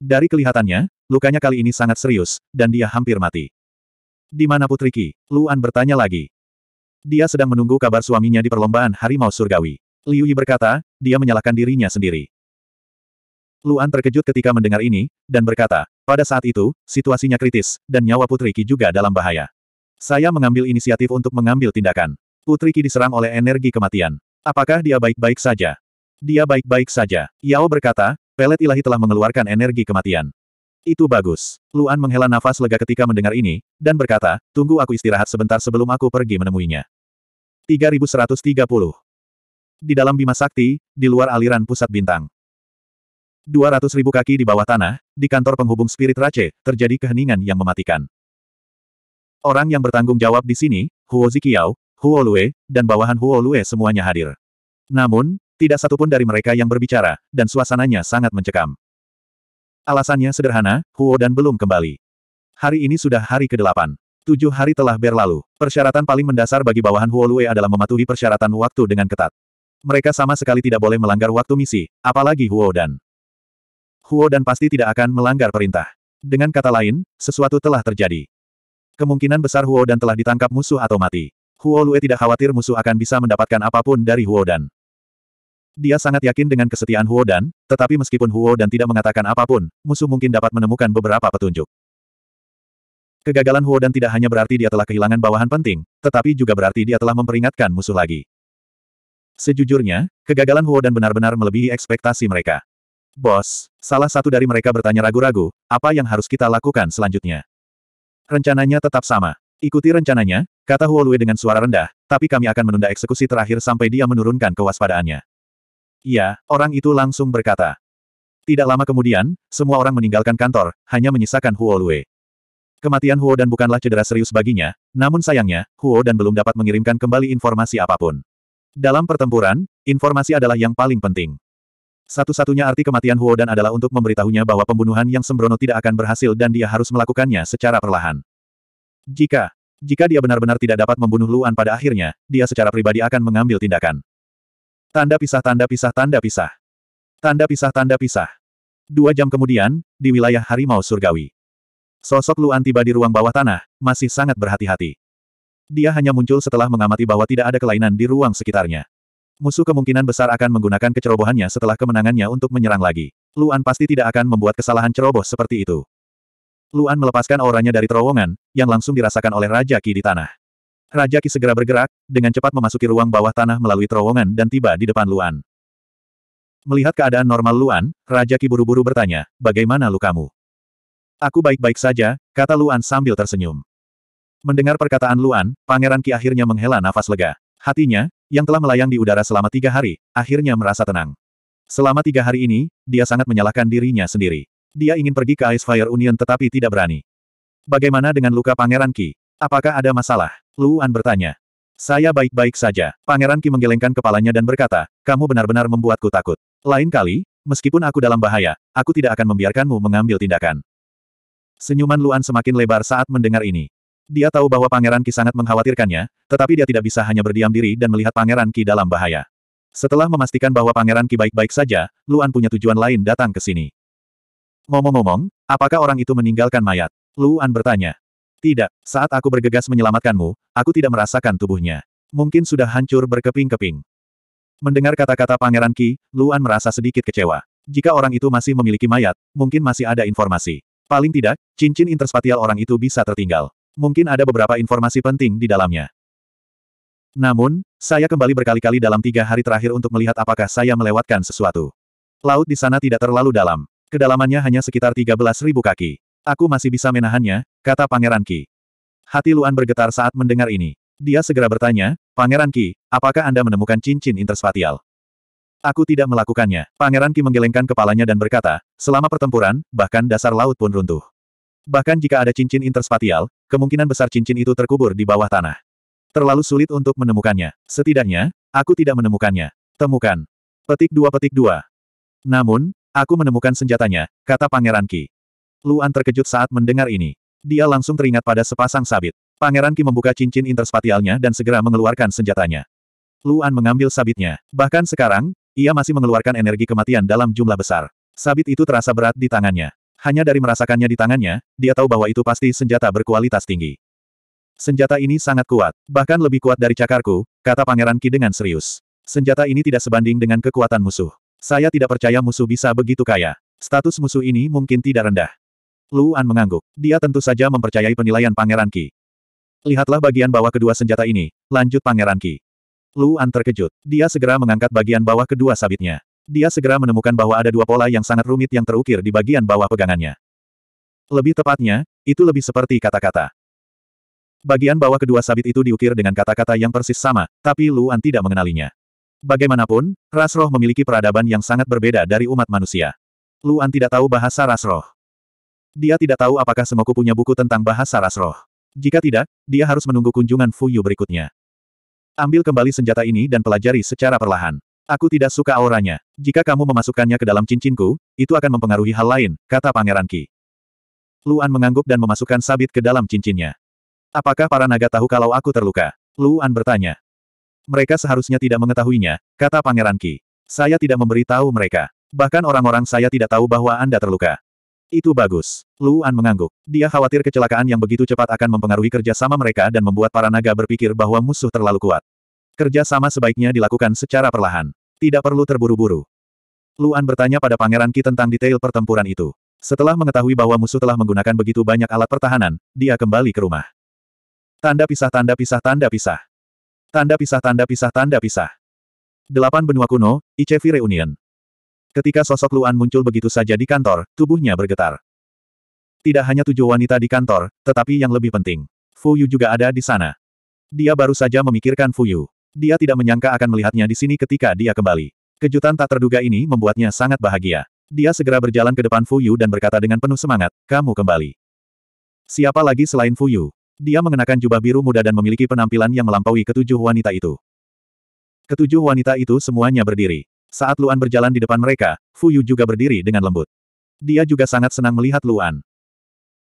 Dari kelihatannya, lukanya kali ini sangat serius, dan dia hampir mati. Di mana Putri Ki? Luan bertanya lagi. Dia sedang menunggu kabar suaminya di perlombaan harimau surgawi. Liu Yi berkata, dia menyalahkan dirinya sendiri. Luan terkejut ketika mendengar ini, dan berkata, pada saat itu, situasinya kritis, dan nyawa Putri Ki juga dalam bahaya. Saya mengambil inisiatif untuk mengambil tindakan. Putri Ki diserang oleh energi kematian. Apakah dia baik-baik saja? Dia baik-baik saja. Yao berkata, pelet ilahi telah mengeluarkan energi kematian. Itu bagus. Luan menghela nafas lega ketika mendengar ini, dan berkata, tunggu aku istirahat sebentar sebelum aku pergi menemuinya. 3130 di dalam Bima Sakti, di luar aliran pusat bintang. 200 ribu kaki di bawah tanah, di kantor penghubung spirit Rache, terjadi keheningan yang mematikan. Orang yang bertanggung jawab di sini, Huo Zikiao, Huo Lue, dan bawahan Huo Lue semuanya hadir. Namun, tidak satupun dari mereka yang berbicara, dan suasananya sangat mencekam. Alasannya sederhana, Huo dan belum kembali. Hari ini sudah hari ke-8. Tujuh hari telah berlalu. Persyaratan paling mendasar bagi bawahan Huo Lue adalah mematuhi persyaratan waktu dengan ketat. Mereka sama sekali tidak boleh melanggar waktu misi, apalagi Huo Dan. Huo Dan pasti tidak akan melanggar perintah. Dengan kata lain, sesuatu telah terjadi. Kemungkinan besar Huo Dan telah ditangkap musuh atau mati. Huo Lue tidak khawatir musuh akan bisa mendapatkan apapun dari Huo Dan. Dia sangat yakin dengan kesetiaan Huo Dan, tetapi meskipun Huo Dan tidak mengatakan apapun, musuh mungkin dapat menemukan beberapa petunjuk. Kegagalan Huo Dan tidak hanya berarti dia telah kehilangan bawahan penting, tetapi juga berarti dia telah memperingatkan musuh lagi. Sejujurnya, kegagalan Huo dan benar-benar melebihi ekspektasi mereka. Bos, salah satu dari mereka bertanya ragu-ragu, apa yang harus kita lakukan selanjutnya? Rencananya tetap sama. Ikuti rencananya, kata Huo Lue dengan suara rendah, tapi kami akan menunda eksekusi terakhir sampai dia menurunkan kewaspadaannya. Iya, orang itu langsung berkata. Tidak lama kemudian, semua orang meninggalkan kantor, hanya menyisakan Huo Lue. Kematian Huo dan bukanlah cedera serius baginya, namun sayangnya, Huo dan belum dapat mengirimkan kembali informasi apapun. Dalam pertempuran, informasi adalah yang paling penting. Satu-satunya arti kematian Huo Dan adalah untuk memberitahunya bahwa pembunuhan yang sembrono tidak akan berhasil dan dia harus melakukannya secara perlahan. Jika jika dia benar-benar tidak dapat membunuh Luan pada akhirnya, dia secara pribadi akan mengambil tindakan. Tanda pisah tanda pisah tanda pisah. Tanda pisah tanda pisah. Dua jam kemudian, di wilayah Harimau Surgawi. Sosok Luan tiba di ruang bawah tanah, masih sangat berhati-hati. Dia hanya muncul setelah mengamati bahwa tidak ada kelainan di ruang sekitarnya. Musuh kemungkinan besar akan menggunakan kecerobohannya setelah kemenangannya untuk menyerang lagi. Luan pasti tidak akan membuat kesalahan ceroboh seperti itu. Luan melepaskan auranya dari terowongan, yang langsung dirasakan oleh Raja Ki di tanah. Raja Ki segera bergerak, dengan cepat memasuki ruang bawah tanah melalui terowongan dan tiba di depan Luan. Melihat keadaan normal Luan, Raja Ki buru-buru bertanya, bagaimana lukamu? Aku baik-baik saja, kata Luan sambil tersenyum. Mendengar perkataan Luan, Pangeran Ki akhirnya menghela nafas lega. Hatinya, yang telah melayang di udara selama tiga hari, akhirnya merasa tenang. Selama tiga hari ini, dia sangat menyalahkan dirinya sendiri. Dia ingin pergi ke Ice Fire Union tetapi tidak berani. Bagaimana dengan luka Pangeran Ki? Apakah ada masalah? Luan bertanya. Saya baik-baik saja. Pangeran Ki menggelengkan kepalanya dan berkata, kamu benar-benar membuatku takut. Lain kali, meskipun aku dalam bahaya, aku tidak akan membiarkanmu mengambil tindakan. Senyuman Luan semakin lebar saat mendengar ini. Dia tahu bahwa Pangeran Ki sangat mengkhawatirkannya, tetapi dia tidak bisa hanya berdiam diri dan melihat Pangeran Ki dalam bahaya. Setelah memastikan bahwa Pangeran Ki baik-baik saja, Luan punya tujuan lain datang ke sini. Ngomong-ngomong, apakah orang itu meninggalkan mayat? Luan bertanya. Tidak, saat aku bergegas menyelamatkanmu, aku tidak merasakan tubuhnya. Mungkin sudah hancur berkeping-keping. Mendengar kata-kata Pangeran Ki, Luan merasa sedikit kecewa. Jika orang itu masih memiliki mayat, mungkin masih ada informasi. Paling tidak, cincin interspatial orang itu bisa tertinggal. Mungkin ada beberapa informasi penting di dalamnya. Namun, saya kembali berkali-kali dalam tiga hari terakhir untuk melihat apakah saya melewatkan sesuatu. Laut di sana tidak terlalu dalam. Kedalamannya hanya sekitar 13.000 kaki. Aku masih bisa menahannya, kata Pangeran Ki. Hati Luan bergetar saat mendengar ini. Dia segera bertanya, Pangeran Ki, apakah Anda menemukan cincin interspatial? Aku tidak melakukannya. Pangeran Ki menggelengkan kepalanya dan berkata, selama pertempuran, bahkan dasar laut pun runtuh. Bahkan jika ada cincin interspatial, kemungkinan besar cincin itu terkubur di bawah tanah. Terlalu sulit untuk menemukannya. Setidaknya, aku tidak menemukannya. Temukan. Petik dua petik dua. Namun, aku menemukan senjatanya, kata Pangeran Ki. Luan terkejut saat mendengar ini. Dia langsung teringat pada sepasang sabit. Pangeran Ki membuka cincin interspatialnya dan segera mengeluarkan senjatanya. Luan mengambil sabitnya. Bahkan sekarang, ia masih mengeluarkan energi kematian dalam jumlah besar. Sabit itu terasa berat di tangannya. Hanya dari merasakannya di tangannya, dia tahu bahwa itu pasti senjata berkualitas tinggi. Senjata ini sangat kuat, bahkan lebih kuat dari cakarku, kata Pangeran Ki dengan serius. Senjata ini tidak sebanding dengan kekuatan musuh. Saya tidak percaya musuh bisa begitu kaya. Status musuh ini mungkin tidak rendah. Luan mengangguk. Dia tentu saja mempercayai penilaian Pangeran Ki. Lihatlah bagian bawah kedua senjata ini, lanjut Pangeran Ki. Luan terkejut. Dia segera mengangkat bagian bawah kedua sabitnya. Dia segera menemukan bahwa ada dua pola yang sangat rumit yang terukir di bagian bawah pegangannya. Lebih tepatnya, itu lebih seperti kata-kata. Bagian bawah kedua sabit itu diukir dengan kata-kata yang persis sama, tapi Luan tidak mengenalinya. Bagaimanapun, ras roh memiliki peradaban yang sangat berbeda dari umat manusia. Luan tidak tahu bahasa ras roh. Dia tidak tahu apakah Semoku punya buku tentang bahasa ras roh. Jika tidak, dia harus menunggu kunjungan Fuyu berikutnya. Ambil kembali senjata ini dan pelajari secara perlahan. Aku tidak suka auranya. Jika kamu memasukkannya ke dalam cincinku, itu akan mempengaruhi hal lain, kata Pangeran Qi. Luan mengangguk dan memasukkan sabit ke dalam cincinnya. Apakah para naga tahu kalau aku terluka? Luan bertanya. Mereka seharusnya tidak mengetahuinya, kata Pangeran Ki. Saya tidak memberi tahu mereka. Bahkan orang-orang saya tidak tahu bahwa Anda terluka. Itu bagus. Luan mengangguk. Dia khawatir kecelakaan yang begitu cepat akan mempengaruhi kerjasama mereka dan membuat para naga berpikir bahwa musuh terlalu kuat. Kerja sama sebaiknya dilakukan secara perlahan. Tidak perlu terburu-buru. Luan bertanya pada Pangeran Ki tentang detail pertempuran itu. Setelah mengetahui bahwa musuh telah menggunakan begitu banyak alat pertahanan, dia kembali ke rumah. Tanda pisah tanda pisah tanda pisah. Tanda pisah tanda pisah tanda pisah. Delapan benua kuno, ICV Reunion. Ketika sosok Luan muncul begitu saja di kantor, tubuhnya bergetar. Tidak hanya tujuh wanita di kantor, tetapi yang lebih penting. Fuyu juga ada di sana. Dia baru saja memikirkan Fuyu. Dia tidak menyangka akan melihatnya di sini ketika dia kembali. Kejutan tak terduga ini membuatnya sangat bahagia. Dia segera berjalan ke depan Fuyu dan berkata dengan penuh semangat, kamu kembali. Siapa lagi selain Fuyu? Dia mengenakan jubah biru muda dan memiliki penampilan yang melampaui ketujuh wanita itu. Ketujuh wanita itu semuanya berdiri. Saat Luan berjalan di depan mereka, Fuyu juga berdiri dengan lembut. Dia juga sangat senang melihat Luan.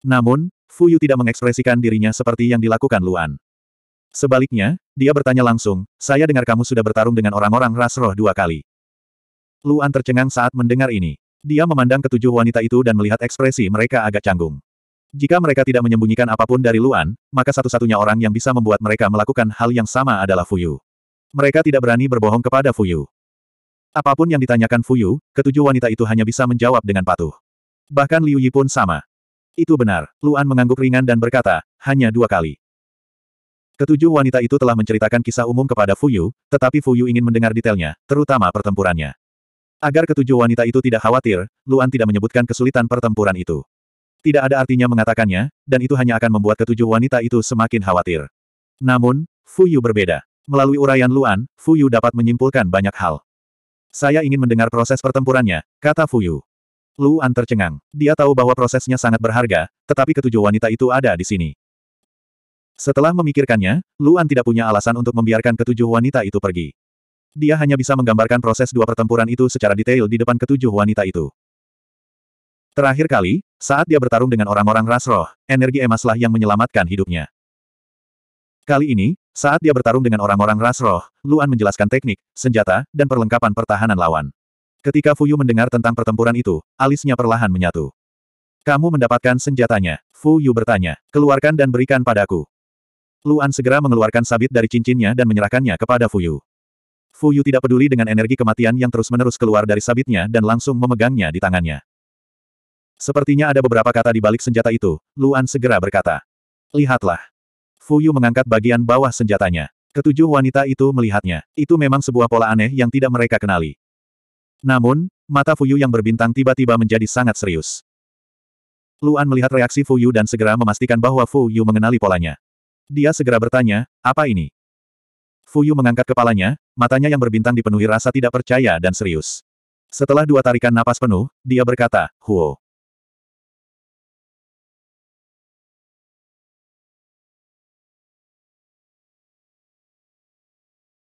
Namun, Fuyu tidak mengekspresikan dirinya seperti yang dilakukan Luan. Sebaliknya, dia bertanya langsung, saya dengar kamu sudah bertarung dengan orang-orang ras roh dua kali. Luan tercengang saat mendengar ini. Dia memandang ketujuh wanita itu dan melihat ekspresi mereka agak canggung. Jika mereka tidak menyembunyikan apapun dari Luan, maka satu-satunya orang yang bisa membuat mereka melakukan hal yang sama adalah Fuyu. Mereka tidak berani berbohong kepada Fuyu. Apapun yang ditanyakan Fuyu, ketujuh wanita itu hanya bisa menjawab dengan patuh. Bahkan Liu Yi pun sama. Itu benar, Luan mengangguk ringan dan berkata, hanya dua kali. Ketujuh wanita itu telah menceritakan kisah umum kepada Fuyu, tetapi Fuyu ingin mendengar detailnya, terutama pertempurannya. Agar ketujuh wanita itu tidak khawatir, Luan tidak menyebutkan kesulitan pertempuran itu. Tidak ada artinya mengatakannya, dan itu hanya akan membuat ketujuh wanita itu semakin khawatir. Namun, Fuyu berbeda. Melalui uraian Luan, Fuyu dapat menyimpulkan banyak hal. Saya ingin mendengar proses pertempurannya, kata Fuyu. Luan tercengang. Dia tahu bahwa prosesnya sangat berharga, tetapi ketujuh wanita itu ada di sini. Setelah memikirkannya, Luan tidak punya alasan untuk membiarkan ketujuh wanita itu pergi. Dia hanya bisa menggambarkan proses dua pertempuran itu secara detail di depan ketujuh wanita itu. Terakhir kali, saat dia bertarung dengan orang-orang Rasroh, energi emaslah yang menyelamatkan hidupnya. Kali ini, saat dia bertarung dengan orang-orang Rasroh, Luan menjelaskan teknik, senjata, dan perlengkapan pertahanan lawan. Ketika Fuyu mendengar tentang pertempuran itu, alisnya perlahan menyatu. Kamu mendapatkan senjatanya, Fuyu bertanya. Keluarkan dan berikan padaku. Luan segera mengeluarkan sabit dari cincinnya dan menyerahkannya kepada Fuyu. Fuyu tidak peduli dengan energi kematian yang terus-menerus keluar dari sabitnya dan langsung memegangnya di tangannya. Sepertinya ada beberapa kata di balik senjata itu, Luan segera berkata. Lihatlah. Fuyu mengangkat bagian bawah senjatanya. Ketujuh wanita itu melihatnya. Itu memang sebuah pola aneh yang tidak mereka kenali. Namun, mata Fuyu yang berbintang tiba-tiba menjadi sangat serius. Luan melihat reaksi Fuyu dan segera memastikan bahwa Fuyu mengenali polanya. Dia segera bertanya, apa ini? Fuyu mengangkat kepalanya, matanya yang berbintang dipenuhi rasa tidak percaya dan serius. Setelah dua tarikan napas penuh, dia berkata, Huo.